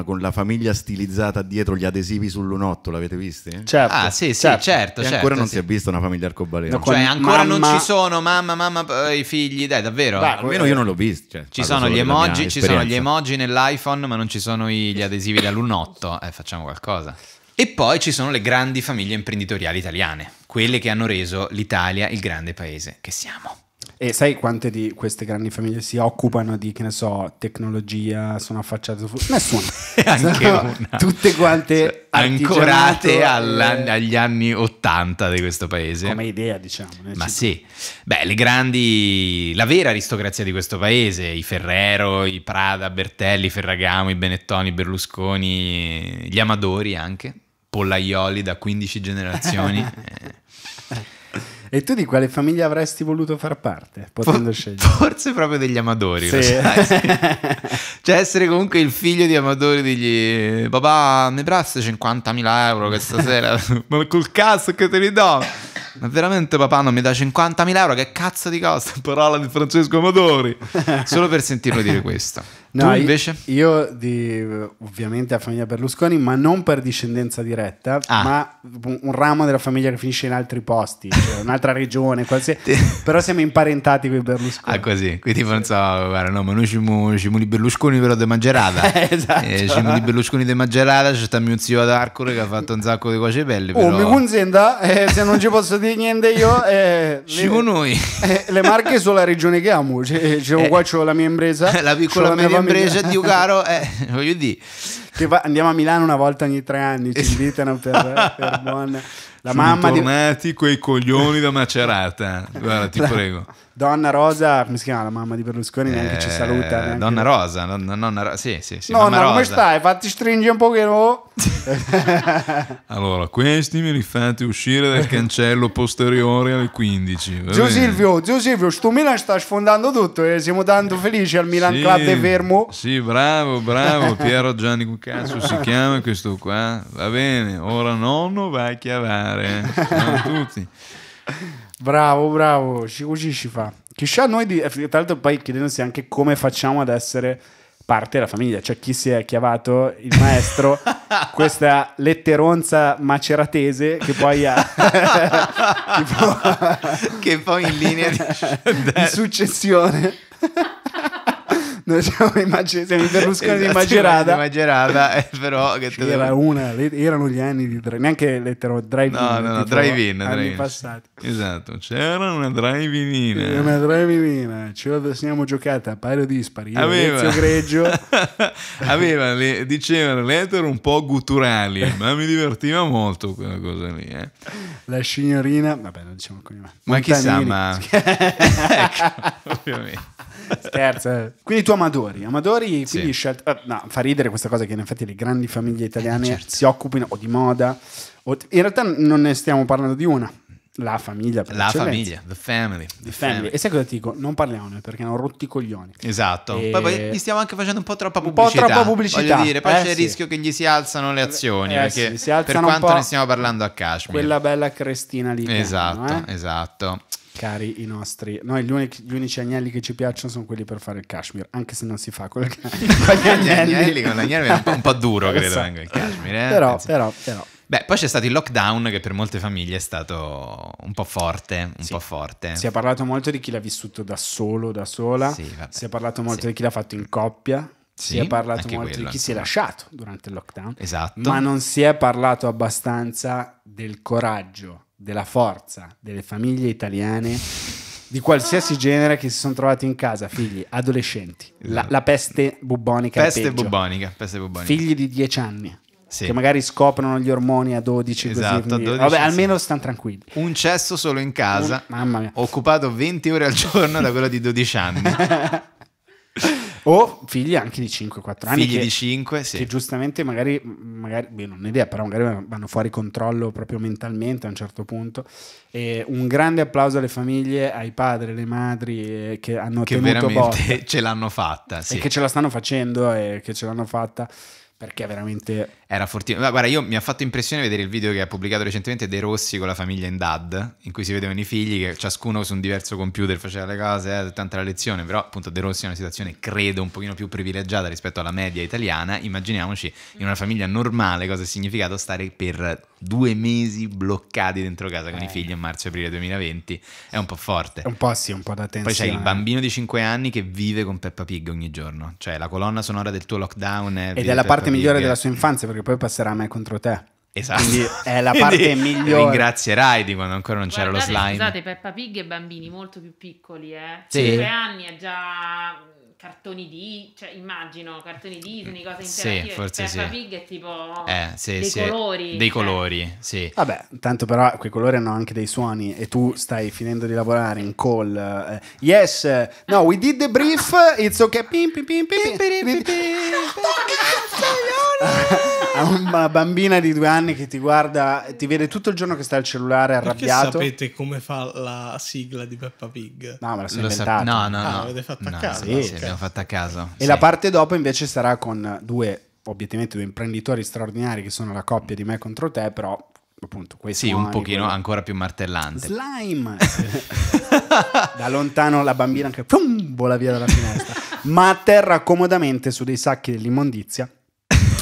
con la famiglia stilizzata dietro gli adesivi sull'unotto, l'avete visto? Certo. Ah, sì, sì, certo. certo e ancora certo, non sì. si è vista una famiglia arcobaleno. No, cioè, ancora mamma... non ci sono mamma, mamma, i figli, dai, davvero. Beh, almeno io non l'ho visto. Cioè, ci sono gli emoji, ci sono gli emoji nell'iPhone iPhone ma non ci sono gli adesivi da Lunotto, eh, facciamo qualcosa. E poi ci sono le grandi famiglie imprenditoriali italiane, quelle che hanno reso l'Italia il grande paese che siamo. E sai quante di queste grandi famiglie si occupano di, che ne so, tecnologia, sono affacciate su... Nessuna. sono una. Tutte quante ancorate e... agli anni 80 di questo paese. Come idea, diciamo. Ma città. sì. Beh, le grandi... La vera aristocrazia di questo paese, i Ferrero, i Prada, Bertelli, Ferragamo, i Benettoni, Berlusconi, gli Amadori anche, Pollaioli da 15 generazioni. Eh. E tu di quale famiglia avresti voluto far parte, potendo For, scegliere? Forse proprio degli amatori, sì. sai, sì. cioè essere comunque il figlio di amatori digli papà mi presta 50.000 euro questa sera, ma col cazzo che te li do? Ma veramente papà non mi dà 50.000 euro, che cazzo di costa? Parola di Francesco Amatori. solo per sentirlo dire questo. No, tu invece? Io, di, ovviamente la famiglia Berlusconi, ma non per discendenza diretta, ah. ma un ramo della famiglia che finisce in altri posti, cioè un'altra regione, qualsiasi. però siamo imparentati con i Berlusconi. Ah, così. Quindi sì. pensavo, guarda, no, ma noi siamo, siamo i Berlusconi però de Maggerata. Eh, esatto. Eh, siamo i Berlusconi de Maggerata, c'è stato mio zio ad Arcole che ha fatto un sacco di cose belle. Oh, però... Oh, mi consenta, eh, se non ci posso dire niente io... Eh, le, noi. Eh, le marche sono la regione che amo, cioè, eh, eh. qua c'ho la mia impresa, la piccola la mia famiglia Cambrese di Ugaro, eh, voglio dire. Va, andiamo a Milano una volta ogni tre anni, ci invitano per, per buon... La Sono mamma tornati di... quei coglioni da macerata. Guarda, ti la... prego. Donna Rosa, come si chiama la mamma di Berlusconi? Eh, neanche ci eh, saluta. Neanche... Donna Rosa, nonna, nonna, sì, sì, sì, nonna, Rosa. come stai? Fatti stringere un pochino. allora, questi me li fate uscire dal cancello posteriore alle 15. Zio Silvio, Gio Silvio, sto Milan sta sfondando tutto e eh, siamo tanto eh, felici al Milan sì, Club de Fermo. Sì, bravo, bravo. Piero Gianni, cazzo si chiama questo qua? Va bene, ora nonno vai a chiavare mangiare. Eh? tutti. Bravo, bravo, ci così ci fa. Chissà noi, di, eh, tra l'altro poi chiedendosi anche come facciamo ad essere parte della famiglia, cioè chi si è chiamato il maestro, questa letteronza maceratese che poi ha... tipo, che poi in linea di, di successione... Noi siamo, immagin- siamo i Berlusconi esatto, di Magerata. Di eh, però che te era una, le- erano gli anni di drive, neanche lettero drive-in. No, no, no drive-in. Anni drive-in. passati. Esatto, c'era una drive in Una drive in ce la siamo giocata a pari o dispari. Io Aveva. Greggio. Aveva, le, dicevano, lettere un po' gutturali, ma mi divertiva molto quella cosa lì. Eh. La signorina, vabbè, non diciamo il cognome. Ma chissà, ma... ecco, ovviamente. Scherzo. Eh. Quindi tu Amadori, Amadori sì. quindi scelto... Eh, no, fa ridere questa cosa che in effetti le grandi famiglie italiane certo. si occupino o di moda, o... in realtà non ne stiamo parlando di una. La famiglia, per la famiglia, the family, the, the family. family. E sai cosa ti dico? Non parliamone perché hanno rotti i coglioni. Esatto. E... Poi, poi gli stiamo anche facendo un po' troppa pubblicità. Un po' troppa pubblicità. Voglio dire, poi eh, c'è sì. il rischio che gli si alzano le eh, azioni. Eh, perché sì, per quanto ne stiamo parlando a Kashmir. Quella bella Crestina lì. Esatto, piano, eh? esatto cari i nostri. Noi gli unici, gli unici, agnelli che ci piacciono sono quelli per fare il cashmere, anche se non si fa con, con gli agnelli. agnelli con l'agnello è un po', un po duro, credo, esatto. anche il cashmere. Eh? Però, Penso. però, però. Beh, poi c'è stato il lockdown che per molte famiglie è stato un po' forte, un sì. po' forte. Si è parlato molto di chi l'ha vissuto da solo, da sola. Sì, si è parlato molto sì. di chi l'ha fatto in coppia. si è parlato molto quello, di chi insomma. si è lasciato durante il lockdown. Esatto. Ma non si è parlato abbastanza del coraggio della forza delle famiglie italiane di qualsiasi genere che si sono trovati in casa, figli, adolescenti, la, esatto. la peste bubonica, Peste bubonica. peste bubbonica. Figli di 10 anni. Sì. Che magari scoprono gli ormoni a 12, esatto, così, 12 vabbè, sì. almeno stanno tranquilli. Un cesso solo in casa, Un, mamma mia. occupato 20 ore al giorno da quello di 12 anni. o figli anche di 5-4 anni. Figli che, di 5, sì. Che giustamente magari, magari beh, non ho idea, però magari vanno fuori controllo proprio mentalmente a un certo punto. E un grande applauso alle famiglie, ai padri, alle madri eh, che hanno che tenuto botta. ce l'hanno fatta. Sì. E che ce la stanno facendo e che ce l'hanno fatta perché veramente era fortissimo. Guarda, io mi ha fatto impressione vedere il video che ha pubblicato recentemente De Rossi con la famiglia in Dad, in cui si vedevano i figli che ciascuno su un diverso computer faceva le cose, eh, tanta la lezione, però appunto De Rossi è una situazione credo un pochino più privilegiata rispetto alla media italiana. Immaginiamoci in una famiglia normale cosa è significato stare per due mesi bloccati dentro casa con eh. i figli a marzo-aprile 2020. È un po' forte. È un po' sì, un po' da tensione. Poi c'è il bambino di 5 anni che vive con Peppa Pig ogni giorno, cioè la colonna sonora del tuo lockdown è Ed è la parte Pig. migliore della sua infanzia perché poi passerà a me contro te. Esatto. Quindi è la parte migliore. Ringrazierai di quando ancora non Guardate, c'era lo slime. Scusate, Peppa Pig e bambini molto più piccoli, eh. Sì. 5 anni è già cartoni di, cioè immagino cartoni Disney, cose interattive. Sì, forse Peppa sì. Pig è tipo eh, sì, dei sì. colori. Dei cioè. colori, sì. Vabbè, tanto però quei colori hanno anche dei suoni e tu stai finendo di lavorare in call. Eh, yes, no, we did the brief, it's okay. Pim, pim, pim, pim, pim, pim, a una bambina di due anni che ti guarda, ti vede tutto il giorno che sta al cellulare arrabbiato. Perché sapete come fa la sigla di Peppa Pig? No, me la sono inventata. Sap- no, no, ah, no. l'avete fatta no, a casa. Sì, okay fatta, fatta a caso. E sì. la parte dopo invece sarà con due, obiettivamente due imprenditori straordinari che sono la coppia di me contro te, però appunto questi sì, un pochino quello... ancora più martellante. Slime! da lontano la bambina che pum, vola via dalla finestra, ma atterra comodamente su dei sacchi dell'immondizia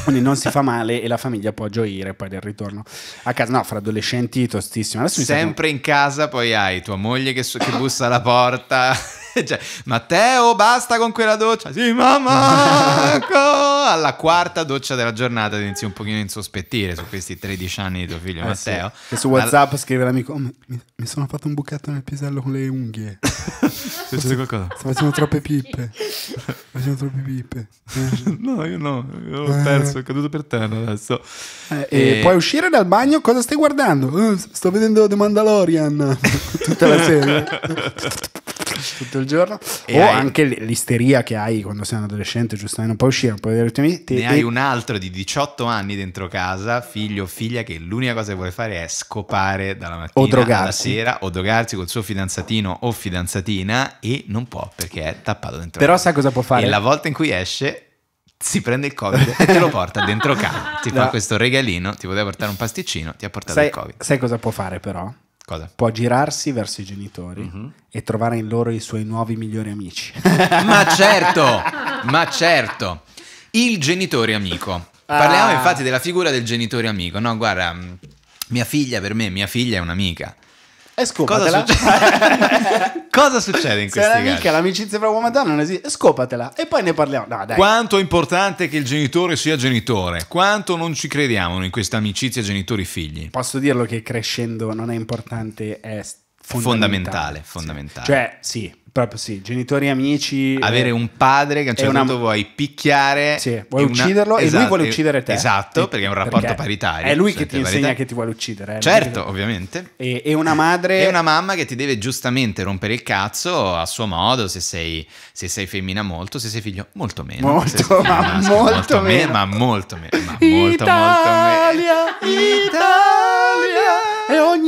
quindi non si fa male e la famiglia può gioire poi del ritorno a casa. No, fra adolescenti tostissimo. Sempre stato... in casa poi hai tua moglie che, so- che bussa alla porta. cioè, Matteo, basta con quella doccia. Sì, mamma. Ecco. Alla quarta doccia della giornata ti inizi un pochino a insospettire su questi 13 anni di tuo figlio eh, Matteo. Sì. Che su WhatsApp All... scrive l'amico: oh, mi, mi, sono fatto un buchetto nel pisello con le unghie. Succede qualcosa? Sto facendo troppe pippe. Sto facendo troppe pippe. no, io no. Io ho perso, eh. è caduto per terra adesso. Eh, e, e eh. puoi uscire dal bagno? Cosa stai guardando? Uh, sto vedendo The Mandalorian tutta la sera. tutto il giorno. E o hai... anche l'isteria che hai quando sei un adolescente, giustamente non puoi uscire, non puoi vedere i tuoi Ne e... hai un altro di 18 anni dentro casa, figlio o figlia, che l'unica cosa che vuole fare è scopare dalla mattina o drogarsi. alla sera o drogarsi col suo fidanzatino o fidanzatina e non può perché è tappato dentro Però casa. sai cosa può fare? E la volta in cui esce si prende il covid e te lo porta dentro casa. Ti no. fa questo regalino, ti poteva portare un pasticcino, ti ha portato sai, il covid. Sai cosa può fare però? Cosa? Può girarsi verso i genitori mm-hmm. e trovare in loro i suoi nuovi migliori amici. ma certo, ma certo. Il genitore amico. Ah. Parliamo ah. infatti della figura del genitore amico. No, guarda, mia figlia per me, mia figlia è un'amica. E scopatela. Cosa succede, Cosa succede in questi casi? Mica l'amicizia fra uomo e donna non esiste. Scopatela e poi ne parliamo. No, Quanto è importante che il genitore sia genitore? Quanto non ci crediamo in questa amicizia genitori-figli? Posso dirlo che crescendo non è importante, è fondamentale. Fondamentale. fondamentale. Sì. Cioè, sì, proprio sì, genitori amici. Avere eh, un padre che a un certo punto vuoi picchiare. Sì, vuoi ucciderlo una... e lui esatto, vuole uccidere te. Esatto, perché è un rapporto paritario. È lui cioè, che ti insegna paritario. che ti vuole uccidere. Eh, certo, che... ovviamente. E, e, una madre... E una mamma che ti deve giustamente rompere il cazzo a suo modo, se sei, se sei femmina molto, se sei figlio molto meno. Molto, ma, molto, molto meno. meno. Ma molto meno. Ma molto, Italia, molto meno. Italia!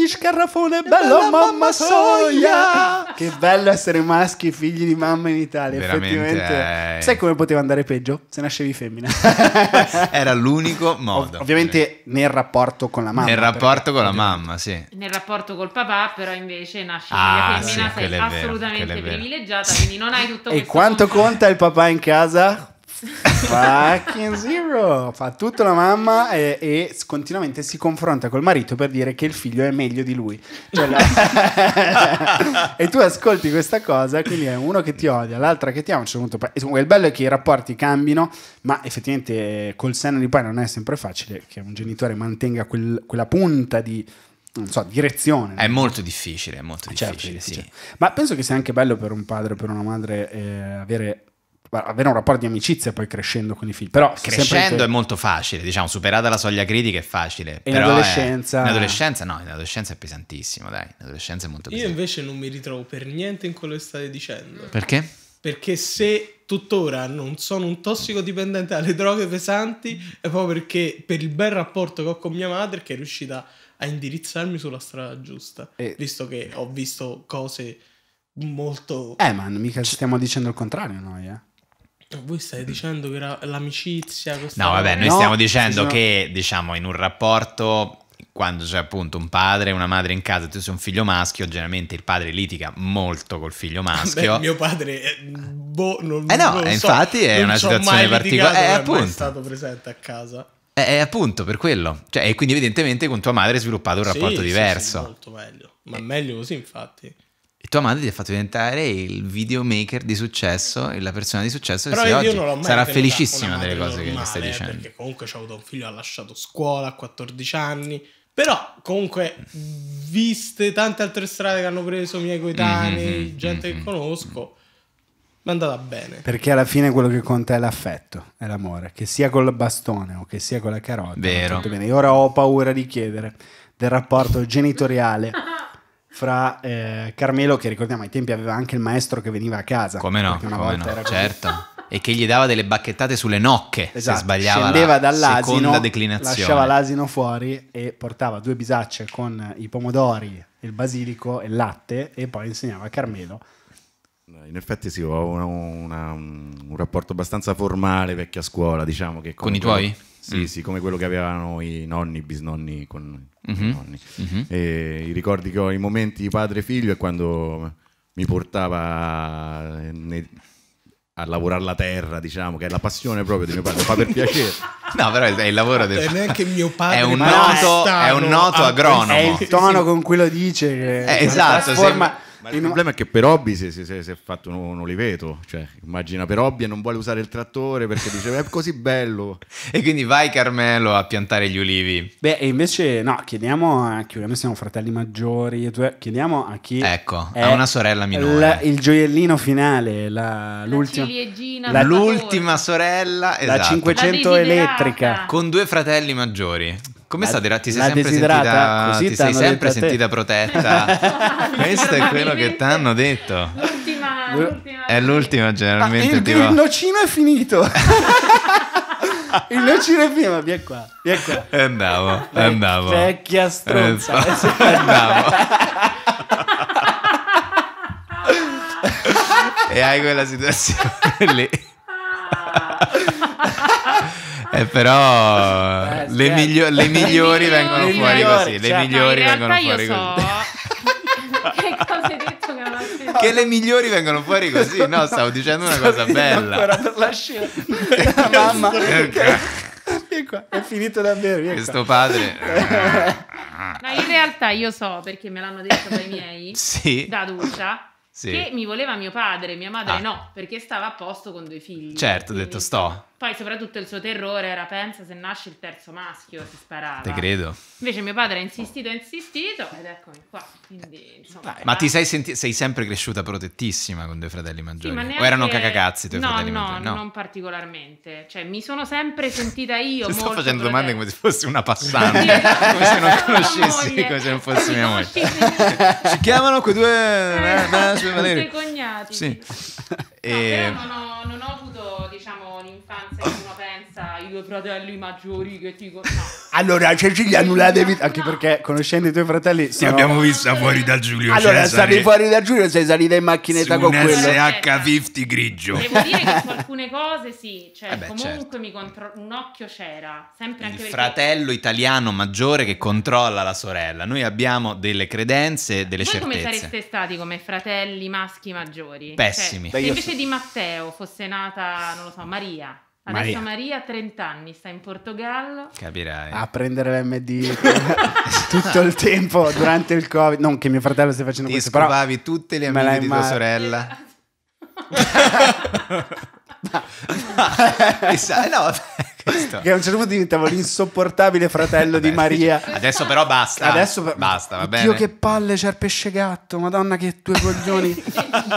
scarrafone, bello, bella mamma soia. Che bello essere maschi, figli di mamma in Italia. Veramente effettivamente. È... Eh. Sai come poteva andare peggio? Se nascevi femmina. Era l'unico modo. Ov- ovviamente nel rapporto con la mamma. Nel rapporto con la mamma, sì. Nel rapporto col papà, però invece nasci ah, figlia femmina, sì, sei vero, assolutamente privilegiata, quindi non hai tutto e questo. E quanto conta il papà in casa? Fucking zero. Fa tutto la mamma e, e, continuamente si confronta col marito per dire che il figlio è meglio di lui. Cioè la... e tu ascolti questa cosa, quindi è uno che ti odia, l'altra che ti ama. Certo il bello è che i rapporti cambino, ma effettivamente col senno di poi non è sempre facile che un genitore mantenga quel, quella punta di non so, direzione. È molto difficile, è molto eh, certo, difficile, Ma penso che sia anche bello per un padre o per una madre eh, avere avere un rapporto di amicizia poi crescendo con i figli. Però crescendo è molto facile, diciamo, superata la soglia critica è facile. E però in adolescenza... È... in adolescenza no, in adolescenza è pesantissimo, dai, in adolescenza è molto pesante. Io invece non mi ritrovo per niente in quello che state dicendo. Perché? Perché se tuttora non sono un tossicodipendente alle droghe pesanti è proprio perché per il bel rapporto che ho con mia madre che è riuscita a indirizzarmi sulla strada giusta, e... visto che ho visto cose molto... Eh, ma mica ci stiamo dicendo il contrario noi, eh. Eh, voi stai dicendo che era l'amicizia? No, vabbè, noi no, stiamo dicendo sono... che, diciamo, in un rapporto quando c'è appunto un padre e una madre in casa, tu sei un figlio maschio, generalmente il padre litiga molto col figlio maschio. Beh, mio padre, è... Eh, boh, non, eh no, non infatti so, è una situazione particolare. Eh, non è eh, stato presente a casa. Eh, appunto, per quello. Cioè, e quindi evidentemente con tua madre hai sviluppato un rapporto sì, diverso. Sì, sì, molto meglio. Ma eh. meglio così, infatti. E tua madre ti ha fatto diventare il videomaker di successo e la persona di successo che Però sei oggi. Sarà felicissima delle cose normale, che mi stai eh, dicendo. Perché comunque ho avuto un figlio che ha lasciato scuola a 14 anni. Però comunque viste tante altre strade che hanno preso i miei coetanei, mm-hmm, mm-hmm gente mm-hmm, che conosco, mi è andata bene. Perché alla fine quello che conta è l'affetto, è l'amore, che sia col bastone o che sia con la carota. Vero. Io ora ho paura di chiedere del rapporto genitoriale fra eh, Carmelo, che ricordiamo ai tempi aveva anche il maestro che veniva a casa. Come no, una come volta no, certo. E che gli dava delle bacchettate sulle nocche esatto, se sbagliava. Scendeva la dall'asino, lasciava l'asino fuori e portava due bisacce con i pomodori, il basilico e il latte e poi insegnava a Carmelo. In effetti sì, ho una, una, un rapporto abbastanza formale vecchia scuola, diciamo che... Con i tuoi? Sì, mm. sì, come quello che avevano i nonni, i bisnonni con mm-hmm. i nonni. Mm-hmm. E I ricordi che ho, i momenti padre e figlio è quando mi portava eh, ne, a lavorare la terra, diciamo, che è la passione proprio di mio padre, fa per piacere. No, però è il lavoro ah, del... neanche mio padre. È un noto, è un noto agronomo. È il tono con cui lo dice. Che eh, esatto, trasforma... Sempre ma il problema è che per hobby si, si, si, è fatto un, un oliveto, cioè, immagina per hobby e non vuole usare il trattore perché dice è così bello. e quindi vai Carmelo a piantare gli ulivi. Beh, e invece no, chiediamo a chi, noi siamo fratelli maggiori, eh, chiediamo a chi... Ecco, a una sorella minore. La, il gioiellino finale, la, l'ultima, la l'ultima sorella, esatto. la 500 la elettrica. Con due fratelli maggiori. Come state? Ti sei sempre sentita, ti sei sempre sentita protetta. Questo è quello che ti hanno detto. L'ultima, l'ultima. È l'ultima generalmente. Ah, il, il nocino è finito. il nocino è finito, Vieni qua, via qua. Eh, andavo, e eh, andavo. Vecchia eh, stronza. E andavo. e hai quella situazione lì. Ah. Eh, però eh, le, migli- le, migliori vengono fuori così. Le cioè, migliori vengono fuori così. che cosa hai detto che Che le migliori vengono fuori così. No, stavo dicendo una cosa bella. Ancora per la scena. mamma. Qua, è finito davvero. Questo padre. no, in realtà io so perché me l'hanno detto dai miei sì. da adulta. Sì. Che mi voleva mio padre, mia madre ah. no, perché stava a posto con due figli. Certo, ho detto sto. Poi soprattutto il suo terrore era pensa se nasce il terzo maschio si sparava. Te credo. Invece mio padre ha insistito, ha insistito ed eccomi qua. Quindi, insomma, Dai, ma ti sei, senti- sei, sempre cresciuta protettissima con due fratelli maggiori? Sì, neanche... O erano cacacazzi i tuoi no, fratelli no, maggiori? No, non particolarmente. Cioè mi sono sempre sentita io Ti sto facendo domande come se fossi una passante. come se non conoscessi, come se non fossi mia moglie. ci chiamano quei due... Eh, eh, due cognati. Sì. No, e... non ho, non ho avuto fancy i due fratelli maggiori che ti... No. Allora, Cecilia, non la devi... Anche perché, conoscendo i tuoi fratelli... Ti sono... abbiamo vista fuori da Giulio Allora, Cesare. stavi fuori da Giulio, sei salita in macchinetta Su con quello. SH50 grigio. Devo dire che su alcune cose sì, cioè eh beh, certo. comunque certo. contro... un occhio c'era, sempre anche Il perché... fratello italiano maggiore che controlla la sorella. Noi abbiamo delle credenze, delle Voi certezze. come sareste stati come fratelli maschi maggiori? Pessimi. Cioè, se invece di Matteo fosse nata, non lo so, Maria... Adesso Maria. Maria, 30 anni, sta in Portogallo. Capirai. A prendere l'MD tutto il tempo durante il Covid. Non che mio fratello stia facendo Ti questo, però... Ti tutte le amiche di tua sorella. no, no, vabbè questo. Che a un certo punto diventavo l'insopportabile fratello Vabbè, di Maria. Adesso però basta. Adesso per... basta, va bene. Dio che palle c'è il pesce gatto, madonna che due coglioni.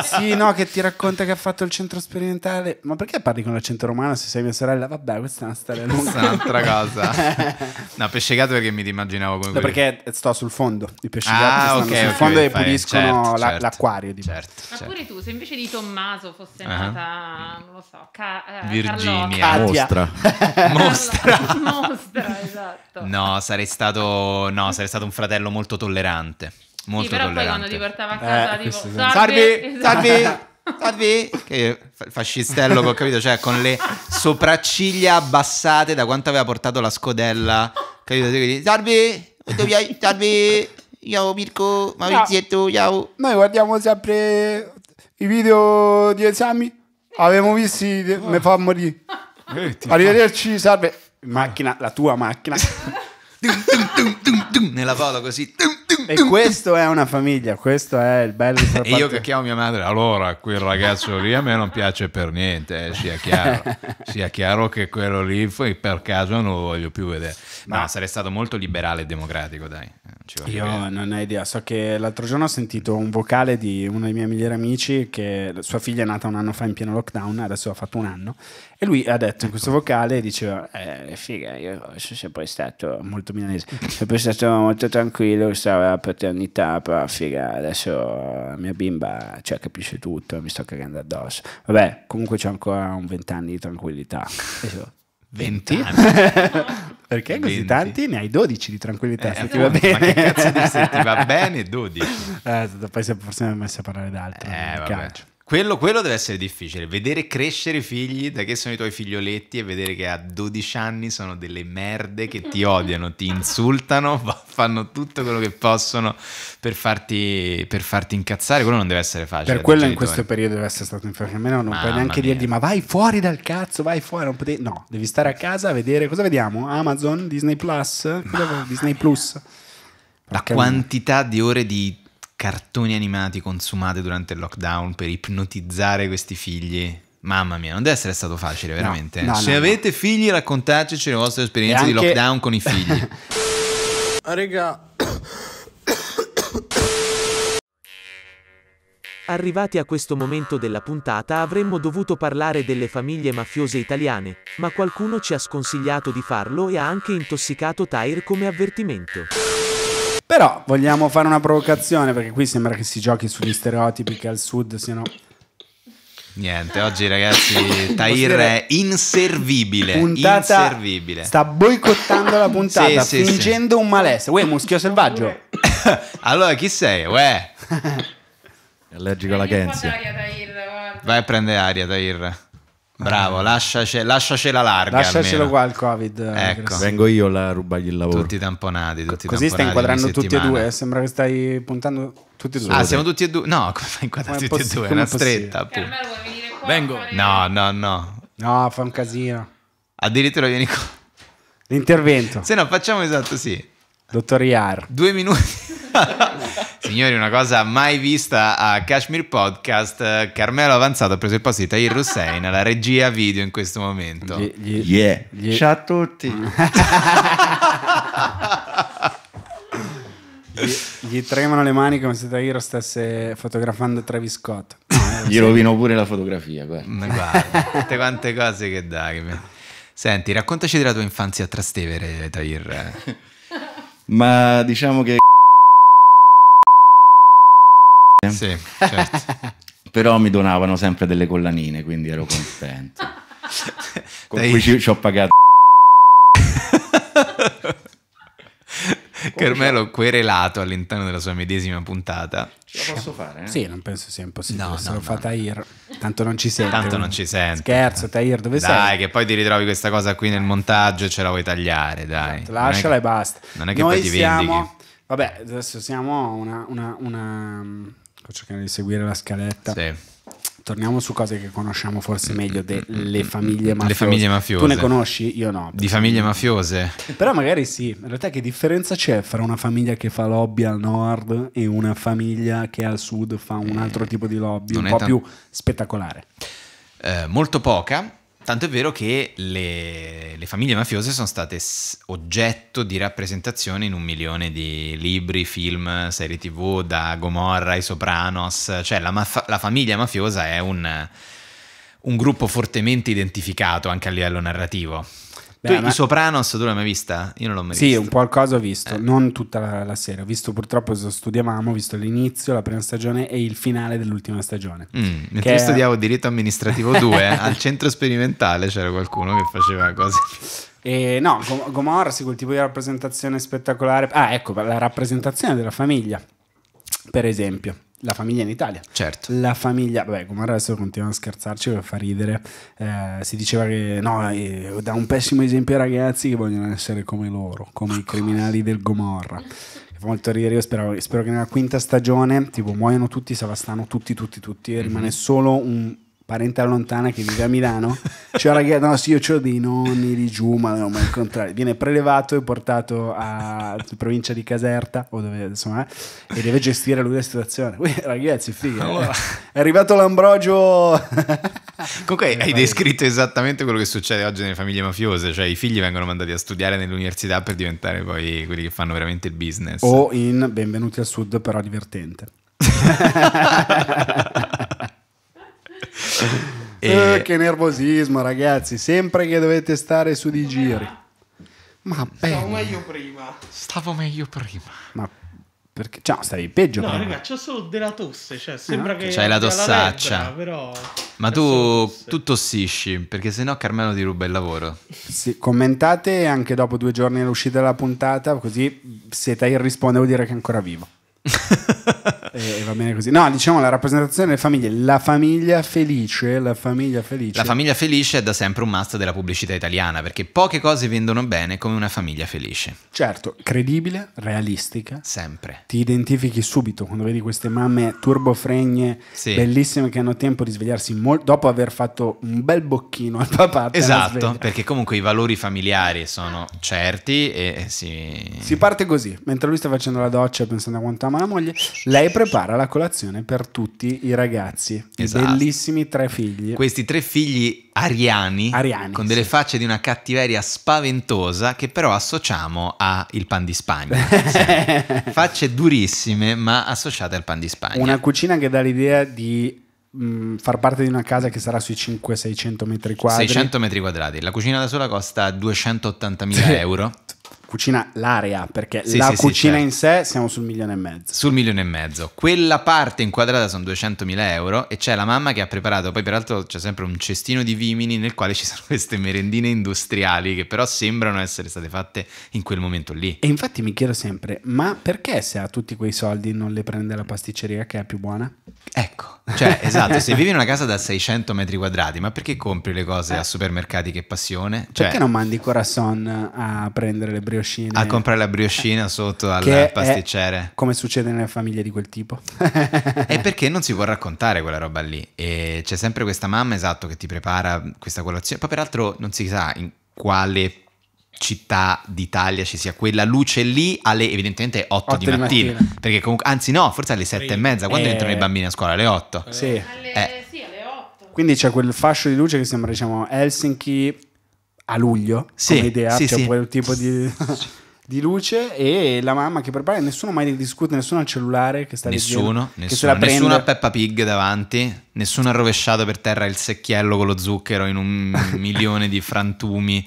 sì, no, che ti racconta che ha fatto il centro sperimentale. Ma perché parli con l'accento romano se sei mia sorella? Vabbè, questa è una storia lunga. Questa è un'altra cosa. no, pesce gatto perché mi ti immaginavo come... No, perché sto sul fondo, i pesci ah, okay, sul okay, fondo e fai... puliscono certo, la, certo. l'acquario. Di certo, Ma certo. pure tu, se invece di Tommaso fosse uh-huh. nata, non lo so, Ca- eh, Virginia. Carlotta. Mostra. Mostra. Mostra, esatto. No, sarei stato, no, sarei stato un fratello molto tollerante. Molto sì, però tollerante. poi quando ti portava a eh, casa, eh, tipo, salve, salve, salve, che fascistello che ho capito, cioè con le sopracciglia abbassate da quanto aveva portato la scodella, capito? salve, salve, salve, ciao Mirko, Maurizietto, ciao. Noi guardiamo sempre i video di esami, avevamo visti, mi fa morire. Eh, Arrivederci, salve. Macchina, la tua macchina. dun, dun, dun, dun, nella foto così. e questo è una famiglia, questo è il bello. e io che chiamo mia madre, allora quel ragazzo lì a me non piace per niente, eh, sia, chiaro, sia chiaro che quello lì per caso non lo voglio più vedere. Ma no, sarei stato molto liberale e democratico, dai. Io vedere. non ho idea, so che l'altro giorno ho sentito un vocale di uno dei miei migliori amici che sua figlia è nata un anno fa in pieno lockdown, adesso ha fatto un anno, e lui ha detto in questo ecco. vocale, diceva, eh, figa, io sono sempre stato molto milanese, sempre stato molto tranquillo, stavo alla paternità, però figa, adesso la mia bimba cioè, capisce tutto, mi sto cagando addosso. Vabbè, comunque c'è ancora un vent'anni di tranquillità. 20 Perché 20. così tanti? Ne hai 12 di tranquillità, eh, se ti va eh, bene. Ma che cazzo di se ti va bene 12? Eh, poi forse mi messo a parlare d'altro. Eh, vabbè. Calcio quello, quello deve essere difficile, vedere crescere i figli, da che sono i tuoi figlioletti e vedere che a 12 anni sono delle merde che ti odiano, ti insultano, fanno tutto quello che possono per farti, per farti incazzare, quello non deve essere facile. Per quello in questo periodo deve essere stato almeno non Mamma puoi neanche dirgli ma vai fuori dal cazzo, vai fuori, non potevi... no, devi stare a casa a vedere cosa vediamo, Amazon, Disney Plus, Disney Plus. La quantità di ore di cartoni animati consumati durante il lockdown per ipnotizzare questi figli. Mamma mia, non deve essere stato facile, veramente. No, no, Se no, avete figli, raccontateci le vostre esperienze anche... di lockdown con i figli. ah, raga. Arrivati a questo momento della puntata avremmo dovuto parlare delle famiglie mafiose italiane, ma qualcuno ci ha sconsigliato di farlo e ha anche intossicato Tyre come avvertimento. Però vogliamo fare una provocazione perché qui sembra che si giochi sugli stereotipi che al sud siano... Niente, oggi ragazzi Tahir è inservibile, puntata, inservibile. Sta boicottando la puntata, sì, fingendo sì, un malessere. Uè, muschio selvaggio. allora, chi sei? Uè. allergico alla Kenzie. Vai a prendere aria, Tahir. Bravo, eh. lasciace, lasciacela larga. Lasciacelo almeno. qua il Covid. Ecco. Vengo io a rubargli il lavoro. Tutti tamponati. Tutti Così tamponati stai inquadrando tutti e due. Eh, sembra che stai puntando tutti e due. Ah, siamo tutti e due. No, come fai inquadrati tutti e due? È una stretta. Appunto. Qua, Vengo. No, no, no. No, fa un casino. Addirittura vieni qua. L'intervento. Se no, facciamo esatto, sì. Dottor Iar. Due minuti. Signori, una cosa mai vista a Kashmir Podcast. Eh, Carmelo Avanzato ha preso il posto di Tahir Hussein alla regia video in questo momento. Yeah. yeah. Ciao a tutti. Gli, gli, tremano le mani come se Tahir stesse fotografando Travis Scott. Eh, gli rovino pure la fotografia, guarda. guarda tutte quante cose che dai. Senti, raccontaci della tua infanzia a Trastevere, Tahir. Ma diciamo che sì, certo. Però mi donavano sempre delle collanine, quindi ero contento. Con Dai. cui ci, ci ho pagato. Carmelo querelato all'interno della sua medesima puntata. Ce la posso fare? Eh? Sì, non penso sia impossibile. No, se no, lo no, fa no. Tahir, tanto non ci sente. Tanto non ci sente. Scherzo, Tahir, dove dai, sei? Dai, che poi ti ritrovi questa cosa qui nel montaggio e ce la vuoi tagliare, dai. Esatto, lasciala che, e basta. Non è che Noi poi ti siamo... vendichi. Vabbè, adesso siamo una, una, una sto ecco, cercando di seguire la scaletta. Sì. Torniamo su cose che conosciamo forse meglio delle famiglie mafiose. Le famiglie mafiose. Tu ne conosci? Io no. Di famiglie mafiose. Però magari sì. In realtà che differenza c'è fra una famiglia che fa lobby al nord e una famiglia che al sud fa un mm. altro tipo di lobby, non un po' t- più spettacolare? Eh, molto poca, Tanto è vero che le, le famiglie mafiose sono state oggetto di rappresentazione in un milione di libri, film, serie tv, da Gomorra ai Sopranos, cioè la, maf- la famiglia mafiosa è un, un gruppo fortemente identificato anche a livello narrativo. Beh, tu, ma... I Sopranos tu l'hai mai vista? Io non l'ho mai sì, vista. Sì, un qualcosa ho visto, eh. non tutta la, la, serie. Ho visto purtroppo se studiavamo, ho visto l'inizio, la prima stagione e il finale dell'ultima stagione. Mm, mentre io studiavo diritto amministrativo 2, eh. al centro sperimentale c'era qualcuno che faceva cose E no, Gom- Gomorra sì, quel tipo di rappresentazione spettacolare. Ah, ecco, la rappresentazione della famiglia, per esempio la famiglia in Italia. Certo. La famiglia, vabbè, come adesso continuano a scherzarci per far ridere. Eh, si diceva che no, eh, da un pessimo esempio ai ragazzi che vogliono essere come loro, come i ecco. criminali del Gomorra. Fa molto ridere, io spero, spero che nella quinta stagione, tipo, muoiono tutti, savastano tutti, tutti, tutti, e mm-hmm. rimane solo un parente lontana che vive a Milano. Cioè, ragazzi, no, sì, io ho dei nonni di giù, ma non ho mai incontrato. Viene prelevato e portato a provincia di Caserta, o dove insomma, e deve gestire lui la situazione. ragazzi, figa, eh. allora. è arrivato l'Ambrogio. Comunque, hai descritto esattamente quello che succede oggi nelle famiglie mafiose, cioè i figli vengono mandati a studiare nell'università per diventare poi quelli che fanno veramente il business. O in Benvenuti al Sud, però divertente. e... Eh, eh, che nervosismo, ragazzi. Sempre che dovete stare su di giri. Ma bene. Stavo meglio prima. Stavo meglio prima. Ma perché? Cioè, stavi peggio. No, raga, c'ho solo della tosse. Cioè, sembra no. Ah, che. C'hai la tossaccia. La lebbra, però... Ma tu, tu, tossisci perché sennò Carmelo ti ruba il lavoro. Sì, commentate anche dopo due giorni dall'uscita della puntata, così se Tair risponde vuol dire che è ancora vivo. e, va bene così. No, diciamo la rappresentazione delle famiglie, la famiglia felice, la famiglia felice. La famiglia felice è da sempre un must della pubblicità italiana perché poche cose vendono bene come una famiglia felice. Certo, credibile, realistica. Sempre. Ti identifichi subito quando vedi queste mamme turbofregne, sì. bellissime che hanno tempo di svegliarsi mol- dopo aver fatto un bel bocchino al papà. Esatto, perché comunque i valori familiari sono certi e eh, si... Si parte così, mentre lui sta facendo la doccia pensando a quanto ama la moglie. Lei prepara la colazione per tutti i ragazzi, esatto. i bellissimi tre figli. Questi tre figli ariani, ariani con delle facce di una cattiveria spaventosa che però associamo al pan di Spagna. facce durissime ma associate al pan di Spagna. Una cucina che dà l'idea di mm, far parte di una casa che sarà sui 500-600 metri quadrati. 600 metri quadrati. La cucina da sola costa 280 mila euro. cucina l'area, perché sì, la sì, cucina sì, certo. in sé siamo sul milione e mezzo. Sul milione e mezzo. Quella parte inquadrata sono 200.000 euro e c'è la mamma che ha preparato, poi peraltro c'è sempre un cestino di vimini nel quale ci sono queste merendine industriali che però sembrano essere state fatte in quel momento lì. E infatti mi chiedo sempre, ma perché se ha tutti quei soldi non le prende la pasticceria che è più buona? Ecco, cioè esatto, se vivi in una casa da 600 metri quadrati, ma perché compri le cose eh. a supermercati che passione? Cioè, perché non mandi Corazon a prendere le brioche? briochine. A comprare la briochina sotto al pasticcere. come succede nelle famiglie di quel tipo. e perché non si può raccontare quella roba lì. E c'è sempre questa mamma, esatto, che ti prepara questa colazione. Poi peraltro non si sa in quale città d'Italia ci sia quella luce lì alle evidentemente 8, 8 di, mattina, mattina, perché comunque anzi no forse alle 7 e mezza quando eh, entrano i bambini a scuola alle 8 sì. Eh. Alle, sì, alle 8 quindi c'è quel fascio di luce che sembra diciamo Helsinki a luglio, sì, come idea, sì, cioè sì. quel tipo di... di luce e la mamma che prepara nessuno mai discute, nessuno ha il cellulare che sta nessuno, lì nessuno, che nessuno a Peppa Pig davanti, nessuno ha rovesciato per terra il secchiello con lo zucchero in un milione di frantumi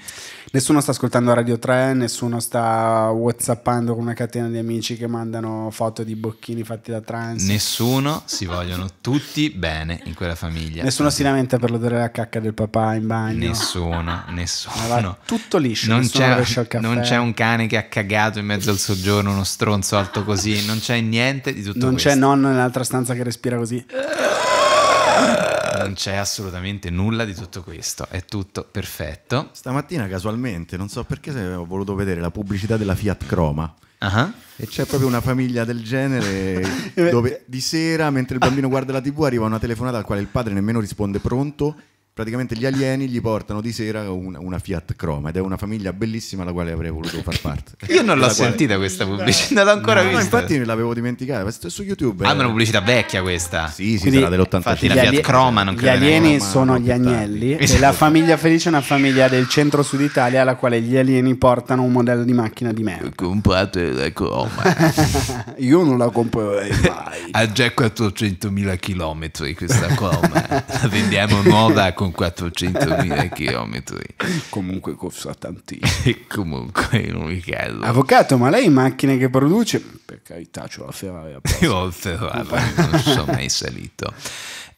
nessuno sta ascoltando Radio 3, nessuno sta whatsappando con una catena di amici che mandano foto di bocchini fatti da trans. Nessuno, si vogliono tutti bene in quella famiglia. Nessuno si lamenta per l'odore della cacca del papà in bagno. Nessuno, nessuno. tutto liscio, non c'è, non c'è, un cane che ha cagato in mezzo al soggiorno, uno stronzo alto così, non c'è niente di tutto non questo. Non c'è nonno nell'altra stanza che respira così non c'è assolutamente nulla di tutto questo, è tutto perfetto. Stamattina casualmente, non so perché ho voluto vedere la pubblicità della Fiat Croma. Uh -huh. E c'è proprio una famiglia del genere eh dove di sera, mentre il bambino guarda la tv, arriva una telefonata al quale il padre nemmeno risponde pronto praticamente gli alieni gli portano di sera una, una, Fiat Croma ed è una famiglia bellissima alla quale avrei voluto far parte. Io non l'ho quale... sentita questa pubblicità, non l'ho ancora no, vista. No, infatti me l'avevo dimenticata, su YouTube. Ah, è una eh. pubblicità vecchia questa. Sì, sì, Quindi, sarà dell'85. Infatti la Fiat Croma non credo. Gli alieni sono gli agnelli e la famiglia felice è una famiglia del centro-sud Italia alla quale gli alieni portano un modello di macchina di merda. Comprate la Croma. Io non la comprerei mai. ha già 400.000 km questa Croma. La vendiamo nuova con 400.000 chilometri. Comunque costa tantissimo. E comunque in un caso. Avvocato, ma lei macchine che produce? Per carità, c'ho la Ferrari apposta. Io ho il Ferrari, non, non sono mai salito.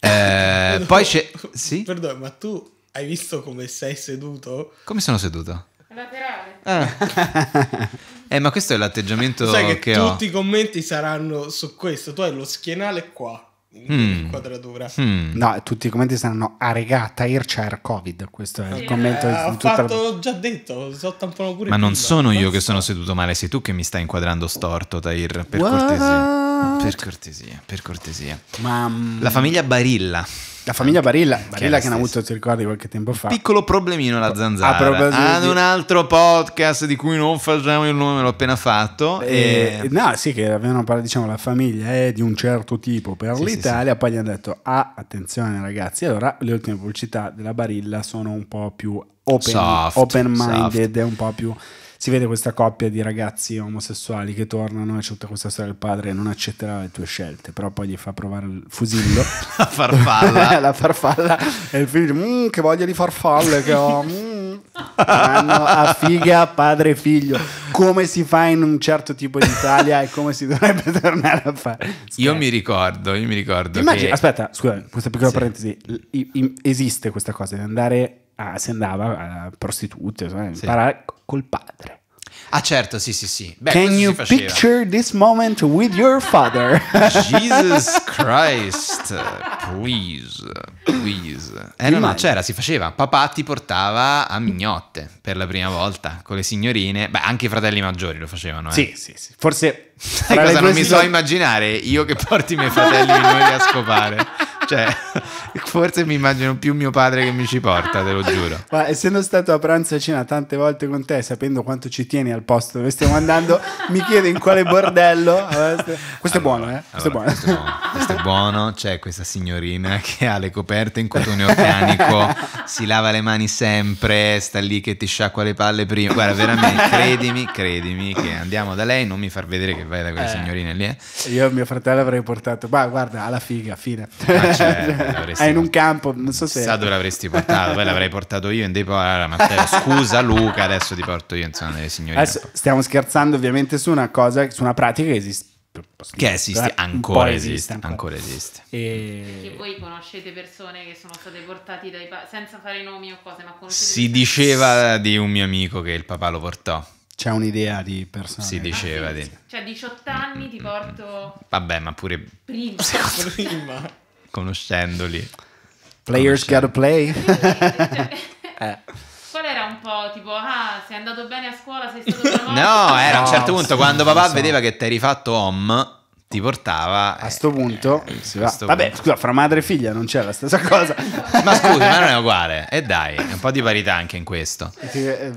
Eh, poi c'è... Sì? Perdone, ma tu hai visto come sei seduto? Come sono seduto? Laterale. Ah. eh, ma questo è l'atteggiamento Sai che, che tutti ho. i commenti saranno su questo. Tu hai lo schienale qua Mm. Mm. No, tutti i commenti saranno a regata, Ircia er Covid. Questo è il sì. commento. Eh, ho fatto già detto, so tampono pure. Ma non sono io non che so. sono seduto male, sei tu che mi stai inquadrando storto, Tair, per What? cortesia. Per cortesia, per cortesia. Ma... Mm, la famiglia Barilla. La famiglia Barilla, Barilla che, che hanno avuto, ti ricordi, qualche tempo fa. Piccolo problemino la zanzara. Ah, proposito... Ad un altro podcast di cui non facciamo il nome, l'ho appena fatto. E... Eh, e... No, sì, che avevano parlato, diciamo, la famiglia è di un certo tipo per sì, l'Italia, sì, sì. poi gli hanno detto, ah, attenzione ragazzi, allora le ultime pubblicità della Barilla sono un po' più open, Soft, open minded, soft. un po' più si vede questa coppia di ragazzi omosessuali che tornano e c'è tutta questa storia del padre non accetterà le tue scelte, però poi gli fa provare il fusillo. la farfalla. la farfalla. E il figlio dice, mm, che voglia di farfalle che ho. Mm. a figa padre e figlio. Come si fa in un certo tipo di Italia e come si dovrebbe tornare a fare. Scherzo. Io mi ricordo, io mi ricordo. Immagini, che... Aspetta, scusa, questa piccola sì. parentesi. Esiste questa cosa di andare Ah, si andava a prostitute, sì. imparare col padre. Ah certo, sì, sì, sì. Beh, Can you picture this moment with your father? Jesus Christ, please, please. Eh no, no, c'era, si faceva. Papà ti portava a mignotte per la prima volta con le signorine. Beh, anche i fratelli maggiori lo facevano, eh. Sì, sì, sì. Forse... Sai cosa non mi so immaginare? Io che porti i miei fratelli minori a scopare cioè, forse mi immagino più mio padre che mi ci porta, te lo giuro. Ma essendo stato a pranzo e cena tante volte con te, sapendo quanto ci tieni al posto dove stiamo andando, mi chiedo in quale bordello. Questo allora, è buono, eh? Questo, allora, è buono. questo, è buono. questo è buono. C'è questa signorina che ha le coperte in cotone organico, si lava le mani sempre, sta lì che ti sciacqua le palle prima. Guarda, veramente, credimi, credimi che andiamo da lei, non mi far vedere che vai da quelle eh, signorine lì. Eh. Io e mio fratello avrei portato, ma guarda, alla figa, fine cioè, è cioè, in un campo, non so se... Sa dove l'avresti portato, poi l'avrei portato io in dei po'... Allora, Matteo, scusa Luca, adesso ti porto io, insomma, delle signorine. Adesso stiamo scherzando ovviamente su una cosa, su una pratica che esiste che esiste, eh, ancora esiste, esiste ancora. ancora esiste. E... Che voi conoscete persone che sono state portate dai papà, senza fare nomi o cose, ma conoscete... Si diceva di un mio amico che il papà lo portò. C'è un'idea di persone. Si diceva ah, sì. di... Cioè, 18 anni ti porto... Vabbè, ma pure... Prima. Prima conoscendoli. Players gotta play. eh. Qual era un po' tipo, ah, sei andato bene a scuola, sei stato bravo? No, era a un certo punto, sì, quando papà so. vedeva che ti eri fatto home, ti portava... A sto eh, punto eh, si va. Sto Vabbè, punto. scusa, fra madre e figlia non c'è la stessa eh, cosa. ma scusa, ma non è uguale. E dai, un po' di parità anche in questo.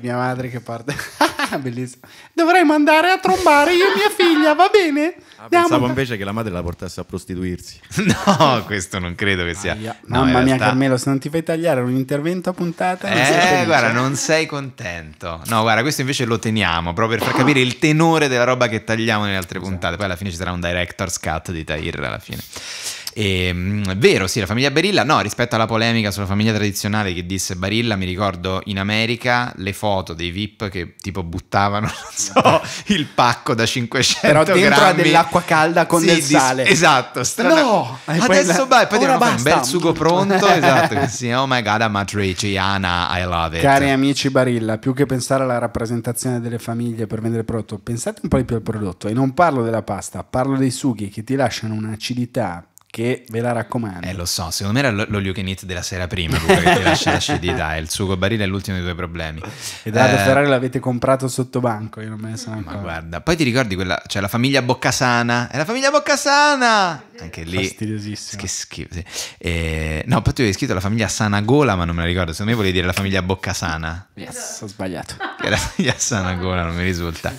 Mia madre che parte... Bellissimo. Dovrei mandare a trombare io e mia figlia. Italia, va bene? Ah, pensavo invece che la madre la portasse a prostituirsi. no, questo non credo che sia. Aia. No, Mamma mia, Carmelo, se non ti fai tagliare un intervento a puntata. Eh, non guarda, non sei contento. No, guarda, questo invece lo teniamo proprio per far capire il tenore della roba che tagliamo nelle altre esatto. puntate. Poi alla fine ci sarà un director's cut di Tahir alla fine. E, ehm, vero, sì, la famiglia Barilla, no, rispetto alla polemica sulla famiglia tradizionale che disse Barilla, mi ricordo in America le foto dei VIP che tipo buttavano, non so, il pacco da 500 Però dentro grammi. dell'acqua calda con sì, del sale. esatto, strana. No, adesso vai, poi devono fare un bel sugo pronto, esatto, che oh my god, I'm matriciana, I love it. Cari amici Barilla, più che pensare alla rappresentazione delle famiglie per vendere il prodotto, pensate un po' di più al prodotto e non parlo della pasta, parlo dei sughi che ti lasciano un'acidità che ve la raccomando. Eh, lo so, secondo me era lo, you can eat della sera prima, Luca, che ti lascia l'acidità, e il sugo barile è l'ultimo dei tuoi problemi. E da eh, Ferrari l'avete comprato sotto banco, io non me ne sono ancora. Ma guarda, poi ti ricordi quella, cioè la famiglia Boccasana, è la famiglia Boccasana! Anche lì. Fastidiosissimo. Che schifo, sì. E, eh, no, poi tu avevi scritto la famiglia Sanagola, ma non me la ricordo, secondo me volevi dire la famiglia Boccasana. Yes, ho sbagliato. Che era la famiglia Sanagola, non mi risulta.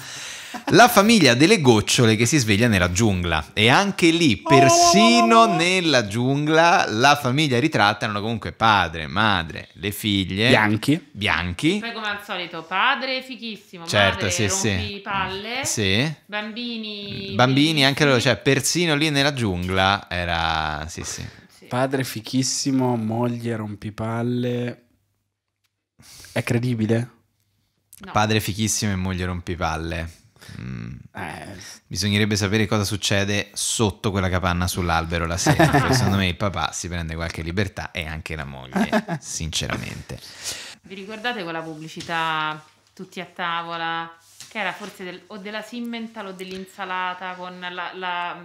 La famiglia delle gocciole che si sveglia nella giungla. E anche lì, oh, persino nella giungla, la famiglia ritratta erano comunque padre, madre, le figlie. Bianchi. Bianchi. Poi come al solito, padre fichissimo, certo, madre sì, sì. palle. Sì. Bambini. Bambini, anche loro, cioè persino lì nella giungla era... Sì, sì. sì. Padre fichissimo, moglie rompipalle. È credibile? No. Padre fichissimo e moglie rompipalle. Mm. Eh. Bisognerebbe sapere cosa succede sotto quella capanna sull'albero la sera. secondo me il papà si prende qualche libertà e anche la moglie, sinceramente. Vi ricordate quella pubblicità tutti a tavola? Che era forse del, o della Simmental o dell'insalata con la, la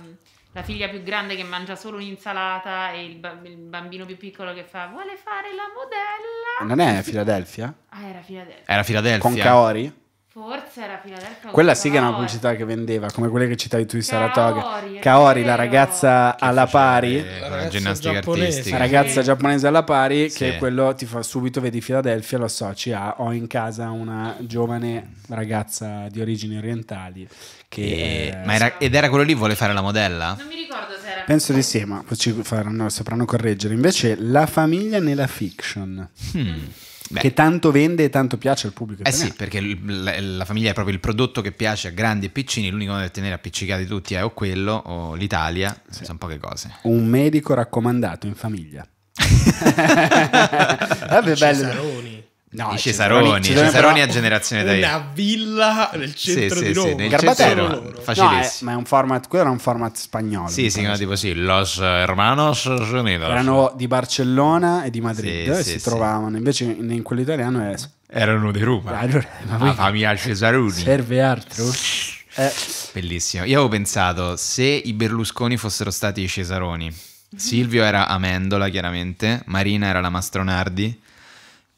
la figlia più grande che mangia solo un'insalata e il, b- il, bambino più piccolo che fa vuole fare la modella. Non è Filadelfia? Ah, era Filadelfia. Era Filadelfia. Con Kaori? Forse era Filadelfia. Quella sì che era una eh. pubblicità che vendeva, come quelle che citavi tu di Saratoga. Kaori, la ragazza che alla pari, la ragazza ginnastica artistica. La ragazza sì. giapponese alla pari, sì. che quello ti fa subito, vedi Filadelfia, lo associ a ho in casa una giovane ragazza di origini orientali. Che, e... eh, era... ed era quello lì, vuole fare la modella? Non mi ricordo se era. Penso di sì, ma ci faranno, sapranno correggere. Invece, la famiglia nella fiction. Hmm. Beh. che tanto vende e tanto piace al pubblico. Eh sì, perché la, la, famiglia è proprio il prodotto che piace a grandi e piccini, l'unico da tenere appiccicati tutti è o quello o l'Italia, sì. sono poche cose. Un medico raccomandato in famiglia. Vabbè, bello. Cesaroni. No, I Cesaroni, Cesaroni, Cesaroni a generazione una da Una villa nel centro sì, di Roma. Sì, Garbatello. No, è, ma è un format, quello era un format spagnolo. Sì, si chiamava tipo sì, Los Hermanos Unidos. Erano di Barcellona e di Madrid sì, e sì, si trovavano, invece in, in quello italiano è... erano di Roma. Ah, allora, ah, ma la famiglia Cesaroni. Serve altro? Eh. Bellissimo. Io avevo pensato, se i Berlusconi fossero stati i Cesaroni, mhm. Silvio era Amendola chiaramente, Marina era la Mastronardi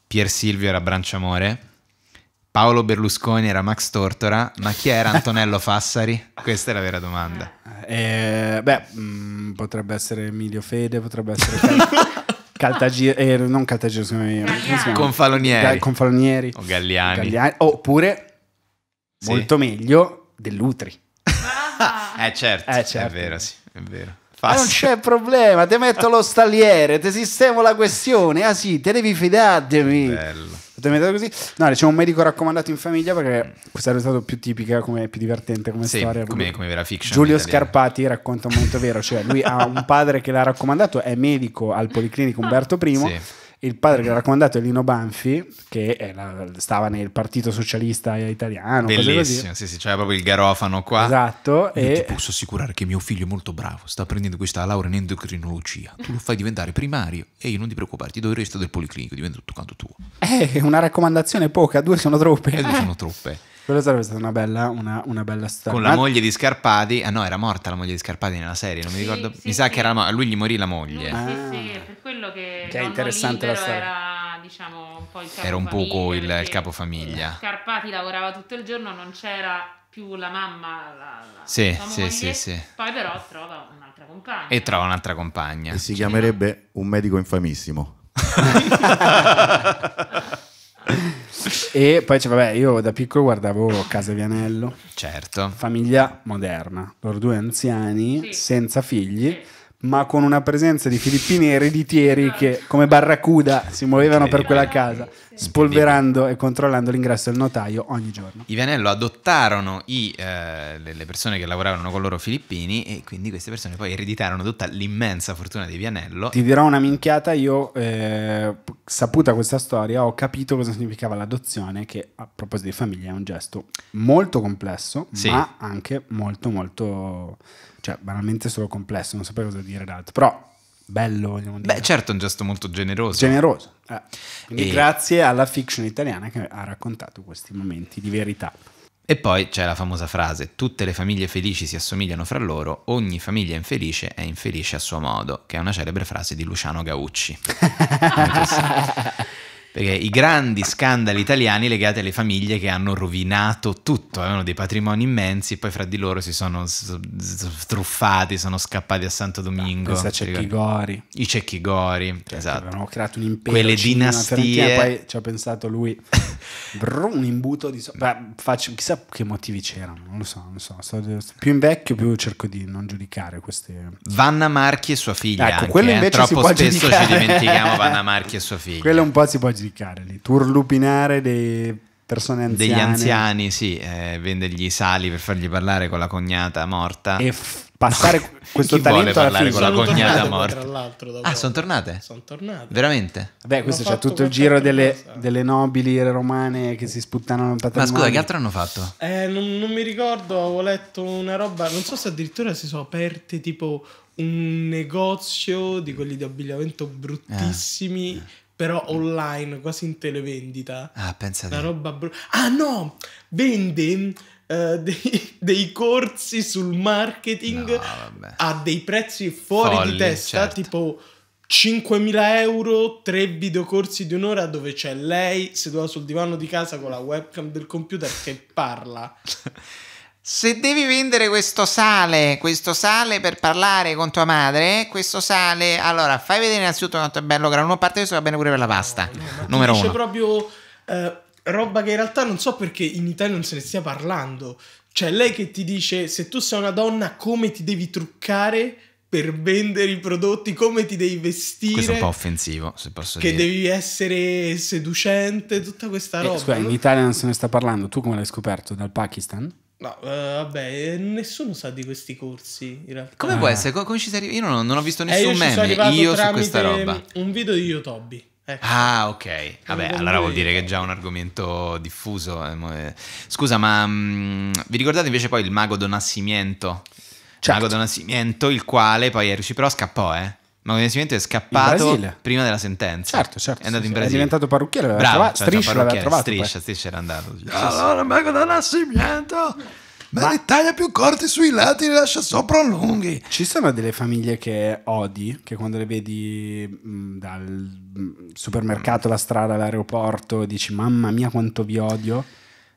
Pier Silvio era Branciamore, Paolo Berlusconi era Max Tortora, ma chi era Antonello Fassari? Questa è la vera domanda. Eh, beh, mh, mm, potrebbe essere Emilio Fede, potrebbe essere... Caltagiro, eh, non Caltagiro, scusami, Confalonieri. Confalonieri. O Galliani. Galliani. Oppure, sì. molto meglio, Dell'Utri. Ah. eh certo, eh certo, è vero, sì, è vero. Ma non c'è problema, ti metto lo stagliere, ti sistemo la questione. Ah sì, te devi fidarmi. Bello. Così. No, c'è un medico raccomandato in famiglia perché questa è stata più tipica, come, più divertente come sì, storia. Come, come vera fiction. Giulio Scarpati racconta un momento vero, cioè lui ha un padre che l'ha raccomandato, è medico al Policlinico Umberto I. Sì il padre che ha raccomandato è Lino Banfi, che la, stava nel Partito Socialista Italiano. Bellissimo, sì, sì, c'era cioè proprio il garofano qua. Esatto. e... ti posso assicurare che mio figlio è molto bravo, sta prendendo questa laurea in endocrinologia. Tu lo fai diventare primario e io non ti preoccuparti, do il resto del policlinico, diventa tutto quanto tuo. Eh, una raccomandazione poca, due sono troppe. Eh, due sono troppe. Quella sarebbe stata una bella, una, una bella storia. Con la moglie di Scarpati, ah no, era morta la moglie di Scarpati nella serie, non mi ricordo. Sì, mi sì, sa che era, lui gli morì la moglie. Ah. Sì, sì, ah. per quello che. Che è interessante la storia. Era, diciamo, un po' il era un poco il, il capofamiglia. Scarpati lavorava tutto il giorno, non c'era più la mamma, la, la sì, sì, sì, sì. poi però trova un'altra compagna. E trova un'altra compagna. E si chiamerebbe un medico infamissimo. e poi cioè, vabbè, io da piccolo guardavo Casa Vianello. Certo. Famiglia moderna. Loro due anziani, sì. senza figli. Sì ma con una presenza di filippini ereditieri che come barracuda si muovevano per quella casa, spolverando e controllando l'ingresso del notaio ogni giorno. I Vianello adottarono i, eh, le persone che lavoravano con loro filippini e quindi queste persone poi ereditarono tutta l'immensa fortuna di Vianello. Ti dirò una minchiata, io eh, saputa questa storia ho capito cosa significava l'adozione che a proposito di famiglia è un gesto molto complesso, sì. ma anche molto molto cioè banalmente solo complesso, non sapevo cosa dire d'altro, però bello dire. Beh certo è un gesto molto generoso. Generoso, eh. quindi e... grazie alla fiction italiana che ha raccontato questi momenti di verità. E poi c'è la famosa frase, tutte le famiglie felici si assomigliano fra loro, ogni famiglia infelice è infelice a suo modo, che è una celebre frase di Luciano Gaucci. perché i grandi scandali italiani legati alle famiglie che hanno rovinato tutto, avevano dei patrimoni immensi e poi fra di loro si sono truffati, sono scappati a Santo ah, Domingo. Ah, Cecchi Gori. I Cecchi Gori, cioè, esatto. Avevano creato un impero. Quelle dinastie. Poi ci ha pensato lui, brr, un imbuto di... So- Beh, faccio, chissà che motivi c'erano, non lo so, non lo so. Sto, più invecchio più cerco di non giudicare queste... Vanna Marchi e sua figlia. Ecco, anche, quello eh, invece eh? Troppo spesso giudicare. ci dimentichiamo Vanna Marchi e sua figlia. Quello un po' si può giudicare musicale lì, turlupinare dei persone anziane. Degli anziani, sì, eh, vende sali per fargli parlare con la cognata morta. E f- passare no. questo Chi talento alla fine. con la cognata morta. tra l'altro, dopo. ah, sono tornate? Sono tornate. Veramente? Beh, questo c'è tutto il giro delle, delle, nobili romane che si sputtano in patrimonio. Ma scusa, che altro hanno fatto? Eh, non, non mi ricordo, ho letto una roba, non so se addirittura si sono aperte tipo un negozio di quelli di abbigliamento bruttissimi. Eh però online, quasi in televendita. Ah, pensa Una roba brutta. Ah no, vende uh, dei, dei, corsi sul marketing no, a dei prezzi fuori Folli, di testa, certo. tipo 5.000 euro, tre videocorsi di un'ora dove c'è lei seduta sul divano di casa con la webcam del computer che parla. se devi vendere questo sale, questo sale per parlare con tua madre, questo sale, allora fai vedere innanzitutto quanto è bello grano, a parte questo va bene pure per la pasta, no, eh, no, numero uno. C'è proprio eh, roba che in realtà non so perché in Italia non se ne stia parlando, cioè lei che ti dice se tu sei una donna come ti devi truccare per vendere i prodotti, come ti devi vestire. Questo è un po' offensivo, se posso che dire. Che devi essere seducente, tutta questa eh, roba. Eh, scusa, in Italia non se ne sta parlando. Tu come l'hai scoperto? Dal Pakistan? No, eh, vabbè, nessuno sa di questi corsi in realtà. Come ah. può essere? Come ci sei Io non, non, ho visto eh, nessun eh, meme. Io su questa roba. Un video di Yotobi. Ecco. Ah, ok. Vabbè, allora vuol dire che è già un argomento diffuso. Eh, eh. Scusa, ma um, vi ricordate invece poi il mago Donascimiento? Certo. Mago Donassimento, il quale poi è riuscito, però scappò, eh? Ma Cognoscimento è scappato prima della sentenza. Certo, certo. È andato sì, in Brasile. È diventato parrucchiere. Bravo, trova- striscia, l'aveva trovato. Striscia, striscia era andato. Allora, Mago da Nascimento... Ma, ma li taglia più corti sui lati, li lascia sopra lunghi. Ci sono delle famiglie che odi, che quando le vedi mm, dal mm, supermercato, la strada, l'aeroporto, dici mamma mia quanto vi odio.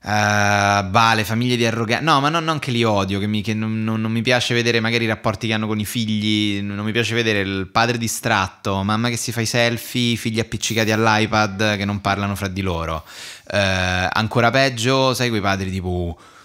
Uh, eh, vale, famiglie di arroganti. No, ma no, non che li odio, che, mi, che non, non, non, mi piace vedere magari i rapporti che hanno con i figli, non mi piace vedere il padre distratto, mamma che si fa i selfie, figli appiccicati all'iPad che non parlano fra di loro. Uh, ancora peggio, sai quei padri tipo... Uh,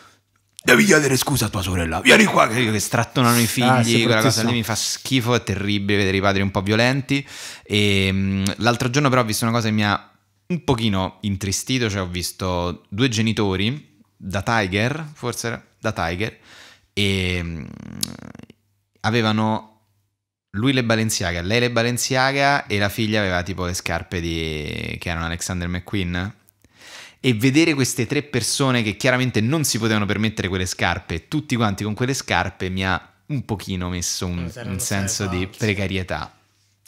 devi chiedere scusa a tua sorella, vieni qua che, che strattonano i ah, figli, ah, quella cosa lì mi fa schifo, è terribile vedere i padri un po' violenti. E, ehm, l'altro giorno però ho visto una cosa che mi ha un pochino intristito, cioè ho visto due genitori da Tiger, forse da Tiger, e mm, avevano lui le Balenciaga, lei le Balenciaga e la figlia aveva tipo le scarpe di... che erano Alexander McQueen. E vedere queste tre persone che chiaramente non si potevano permettere quelle scarpe, tutti quanti con quelle scarpe, mi ha un pochino messo un, eh, un senso di precarietà.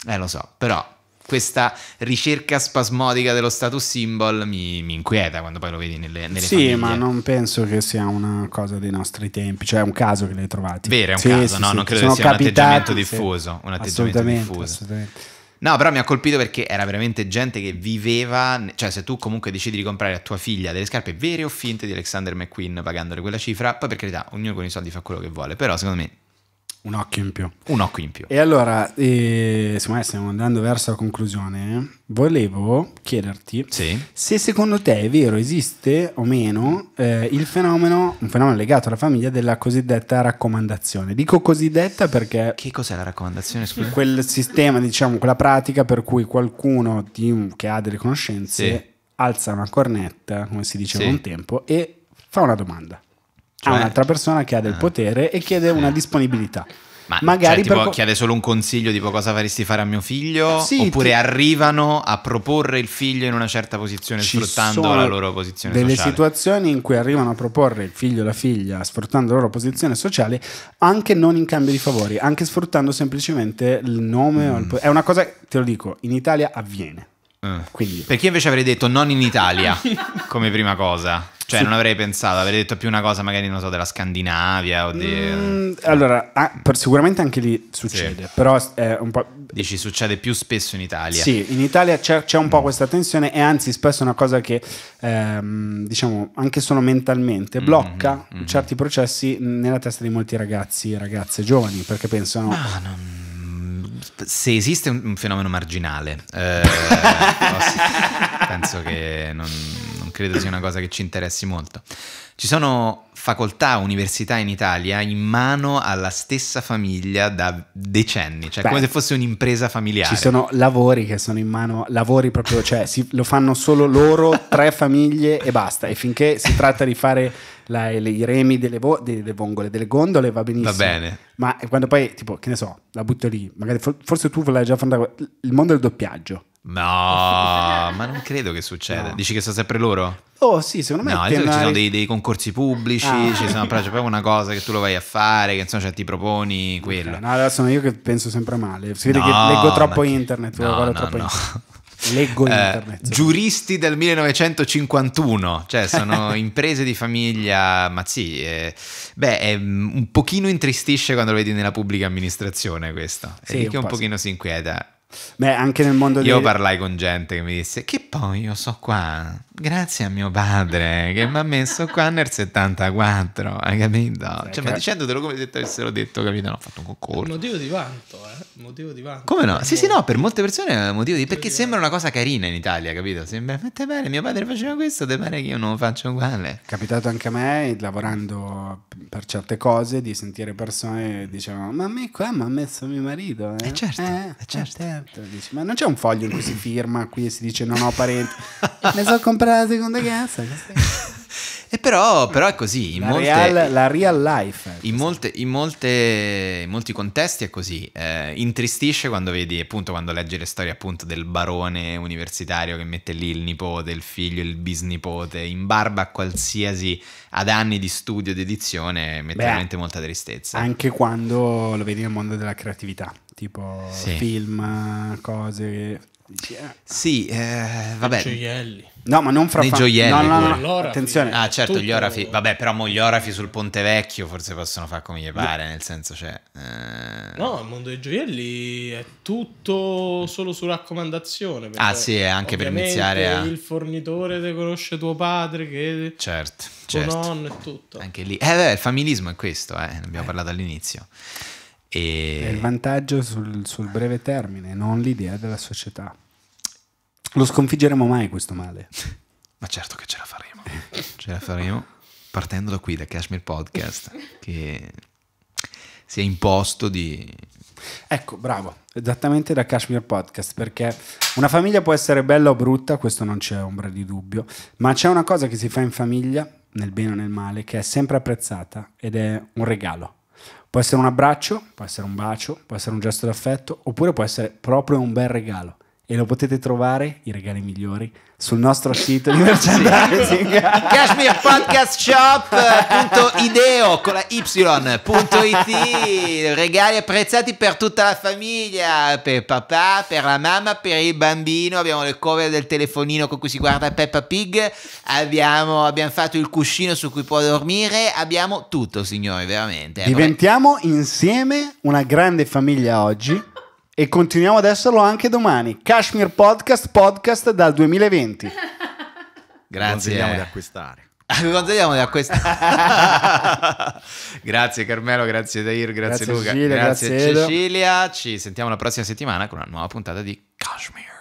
Eh lo so, però questa ricerca spasmodica dello status symbol mi, mi inquieta quando poi lo vedi nelle, nelle sì, famiglie. ma non penso che sia una cosa dei nostri tempi, cioè è un caso che l'hai trovato. trovati. Vero, è un sì, caso, sì, no, sì, non credo sia capitati, un atteggiamento diffuso, un atteggiamento assolutamente, diffuso. Assolutamente. No, però mi ha colpito perché era veramente gente che viveva, cioè se tu comunque decidi di comprare a tua figlia delle scarpe vere o finte di Alexander McQueen pagandole quella cifra, poi per carità, ognuno con i soldi fa quello che vuole, però secondo me un occhio in più. Un occhio in più. E allora, eh, insomma, stiamo andando verso la conclusione. Volevo chiederti sì. se secondo te è vero, esiste o meno eh, il fenomeno, un fenomeno legato alla famiglia della cosiddetta raccomandazione. Dico cosiddetta perché... Che cos'è la raccomandazione? Scusa. Quel sistema, diciamo, quella pratica per cui qualcuno di, che ha delle conoscenze sì. alza una cornetta, come si diceva sì. un tempo, e fa una domanda cioè... a un'altra persona che ha del eh. potere e chiede una disponibilità. Ma cioè, magari cioè, tipo, chiede solo un consiglio tipo cosa faresti fare a mio figlio sì, oppure ti... arrivano a proporre il figlio in una certa posizione Ci sfruttando la loro posizione delle sociale. Delle situazioni in cui arrivano a proporre il figlio o la figlia sfruttando la loro posizione sociale anche non in cambio di favori, anche sfruttando semplicemente il nome mm. il... è una cosa te lo dico, in Italia avviene. Mm. Quindi... Perché invece avrei detto non in Italia come prima cosa? Cioè, sì. non avrei pensato, avrei detto più una cosa magari, non so, della Scandinavia o di... Mm, allora, ah, per, sicuramente anche lì succede, sì. però è eh, un po'... Dici, succede più spesso in Italia. Sì, in Italia c'è, un po' mm. questa tensione e anzi spesso è una cosa che, ehm, diciamo, anche solo mentalmente blocca mm -hmm, certi processi nella testa di molti ragazzi e ragazze giovani, perché pensano... Ah, non se esiste un, fenomeno marginale, eh, penso che non, non, credo sia una cosa che ci interessi molto. Ci sono facoltà, università in Italia in mano alla stessa famiglia da decenni, cioè Beh, come se fosse un'impresa familiare. Ci sono lavori che sono in mano, lavori proprio, cioè si, lo fanno solo loro, tre famiglie e basta. E finché si tratta di fare la, le, i remi delle, vo- delle, vongole, delle gondole, va benissimo. Va bene. Ma quando poi, tipo, che ne so, la butto lì, magari for- forse tu l'hai già fatta, il mondo del doppiaggio. No, ma non credo che succeda. No. Dici che sono sempre loro? Oh, sì, secondo me. No, ci sono dei, dei, concorsi pubblici, ah. ci sono, però c'è proprio una cosa che tu lo vai a fare, che insomma cioè, ti proponi quello. Okay, no, adesso sono io che penso sempre male. Si vede no, che leggo troppo internet, no, guardo no, troppo internet. Leggo eh, giuristi del 1951, cioè sono imprese di famiglia, ma sì, eh, beh, è, mm, un pochino intristisce quando lo vedi nella pubblica amministrazione questo, sì, e un, un pochino sì. si inquieta. Beh, anche nel mondo Io parlai con gente che mi disse che poi io so qua, grazie a mio padre che mi ha messo qua nel 74, hai capito? Sì, cioè, ma dicendotelo come se ti avessero detto, capito? No, ho fatto un concorso. Motivo di vanto, eh? Motivo di vanto. Come no? Sì, sì, no, per molte persone è motivo di... Motivo perché di sembra una cosa carina in Italia, capito? Sembra, ma te pare, mio padre faceva questo, te pare che io non lo faccio uguale? È capitato anche a me, lavorando per certe cose, di sentire persone che dicevano, ma a me qua mi ha messo mio marito, eh? Eh certo, eh, eh certo. Eh, Certo, dici, ma non c'è un foglio in cui si firma qui e si dice non ho parenti. Mi so comprare la seconda casa. E però, però è così. In la, molte, real, la real life. In, molte, in, molte, in, molti contesti è così. Eh, intristisce quando vedi, appunto, quando leggi le storie appunto del barone universitario che mette lì il nipote, il figlio, il bisnipote, in barba a qualsiasi ad anni di studio di edizione, mette Beh, veramente molta tristezza. Anche quando lo vedi nel mondo della creatività, tipo sì. film, cose. Che... Eh". Sì, eh, vabbè. Gioielli. No, ma non fra Nei gioielli. No, no, no, no. Attenzione. Ah, certo, Tutto. gli orafi. Vabbè, però mo gli orafi sul Ponte Vecchio forse possono fare come gli pare, no. nel senso, cioè... Eh... No, il mondo dei gioielli è tutto solo su raccomandazione. Ah, sì, anche per iniziare a... il fornitore te conosce tuo padre, che... Certo, tuo certo. nonno e tutto. Anche lì. Eh, beh, il familismo è questo, eh. Ne abbiamo eh. parlato all'inizio. E... È il vantaggio sul, sul breve termine, non l'idea della società. Lo sconfiggeremo mai questo male? Ma certo che ce la faremo. ce la faremo partendo da qui, da Kashmir Podcast, che si è imposto di... Ecco, bravo, esattamente da Kashmir Podcast, perché una famiglia può essere bella o brutta, questo non c'è ombra di dubbio, ma c'è una cosa che si fa in famiglia, nel bene o nel male, che è sempre apprezzata ed è un regalo. Può essere un abbraccio, può essere un bacio, può essere un gesto d'affetto, oppure può essere proprio un bel regalo e lo potete trovare, i regali migliori, sul nostro sito di merchandising cashmerepodcastshop.ideo con la y.it regali apprezzati per tutta la famiglia per papà, per la mamma, per il bambino abbiamo le cover del telefonino con cui si guarda Peppa Pig abbiamo, abbiamo fatto il cuscino su cui può dormire abbiamo tutto signori veramente diventiamo insieme una grande famiglia oggi e continuiamo ad esserlo anche domani. Kashmir Podcast, podcast dal 2020. Grazie. Consigliamo di acquistare. Vi consigliamo di acquistare. grazie Carmelo, grazie Dair, grazie, grazie Luca, Cecilia, grazie, grazie Cecilia. Ci sentiamo la prossima settimana con una nuova puntata di Kashmir.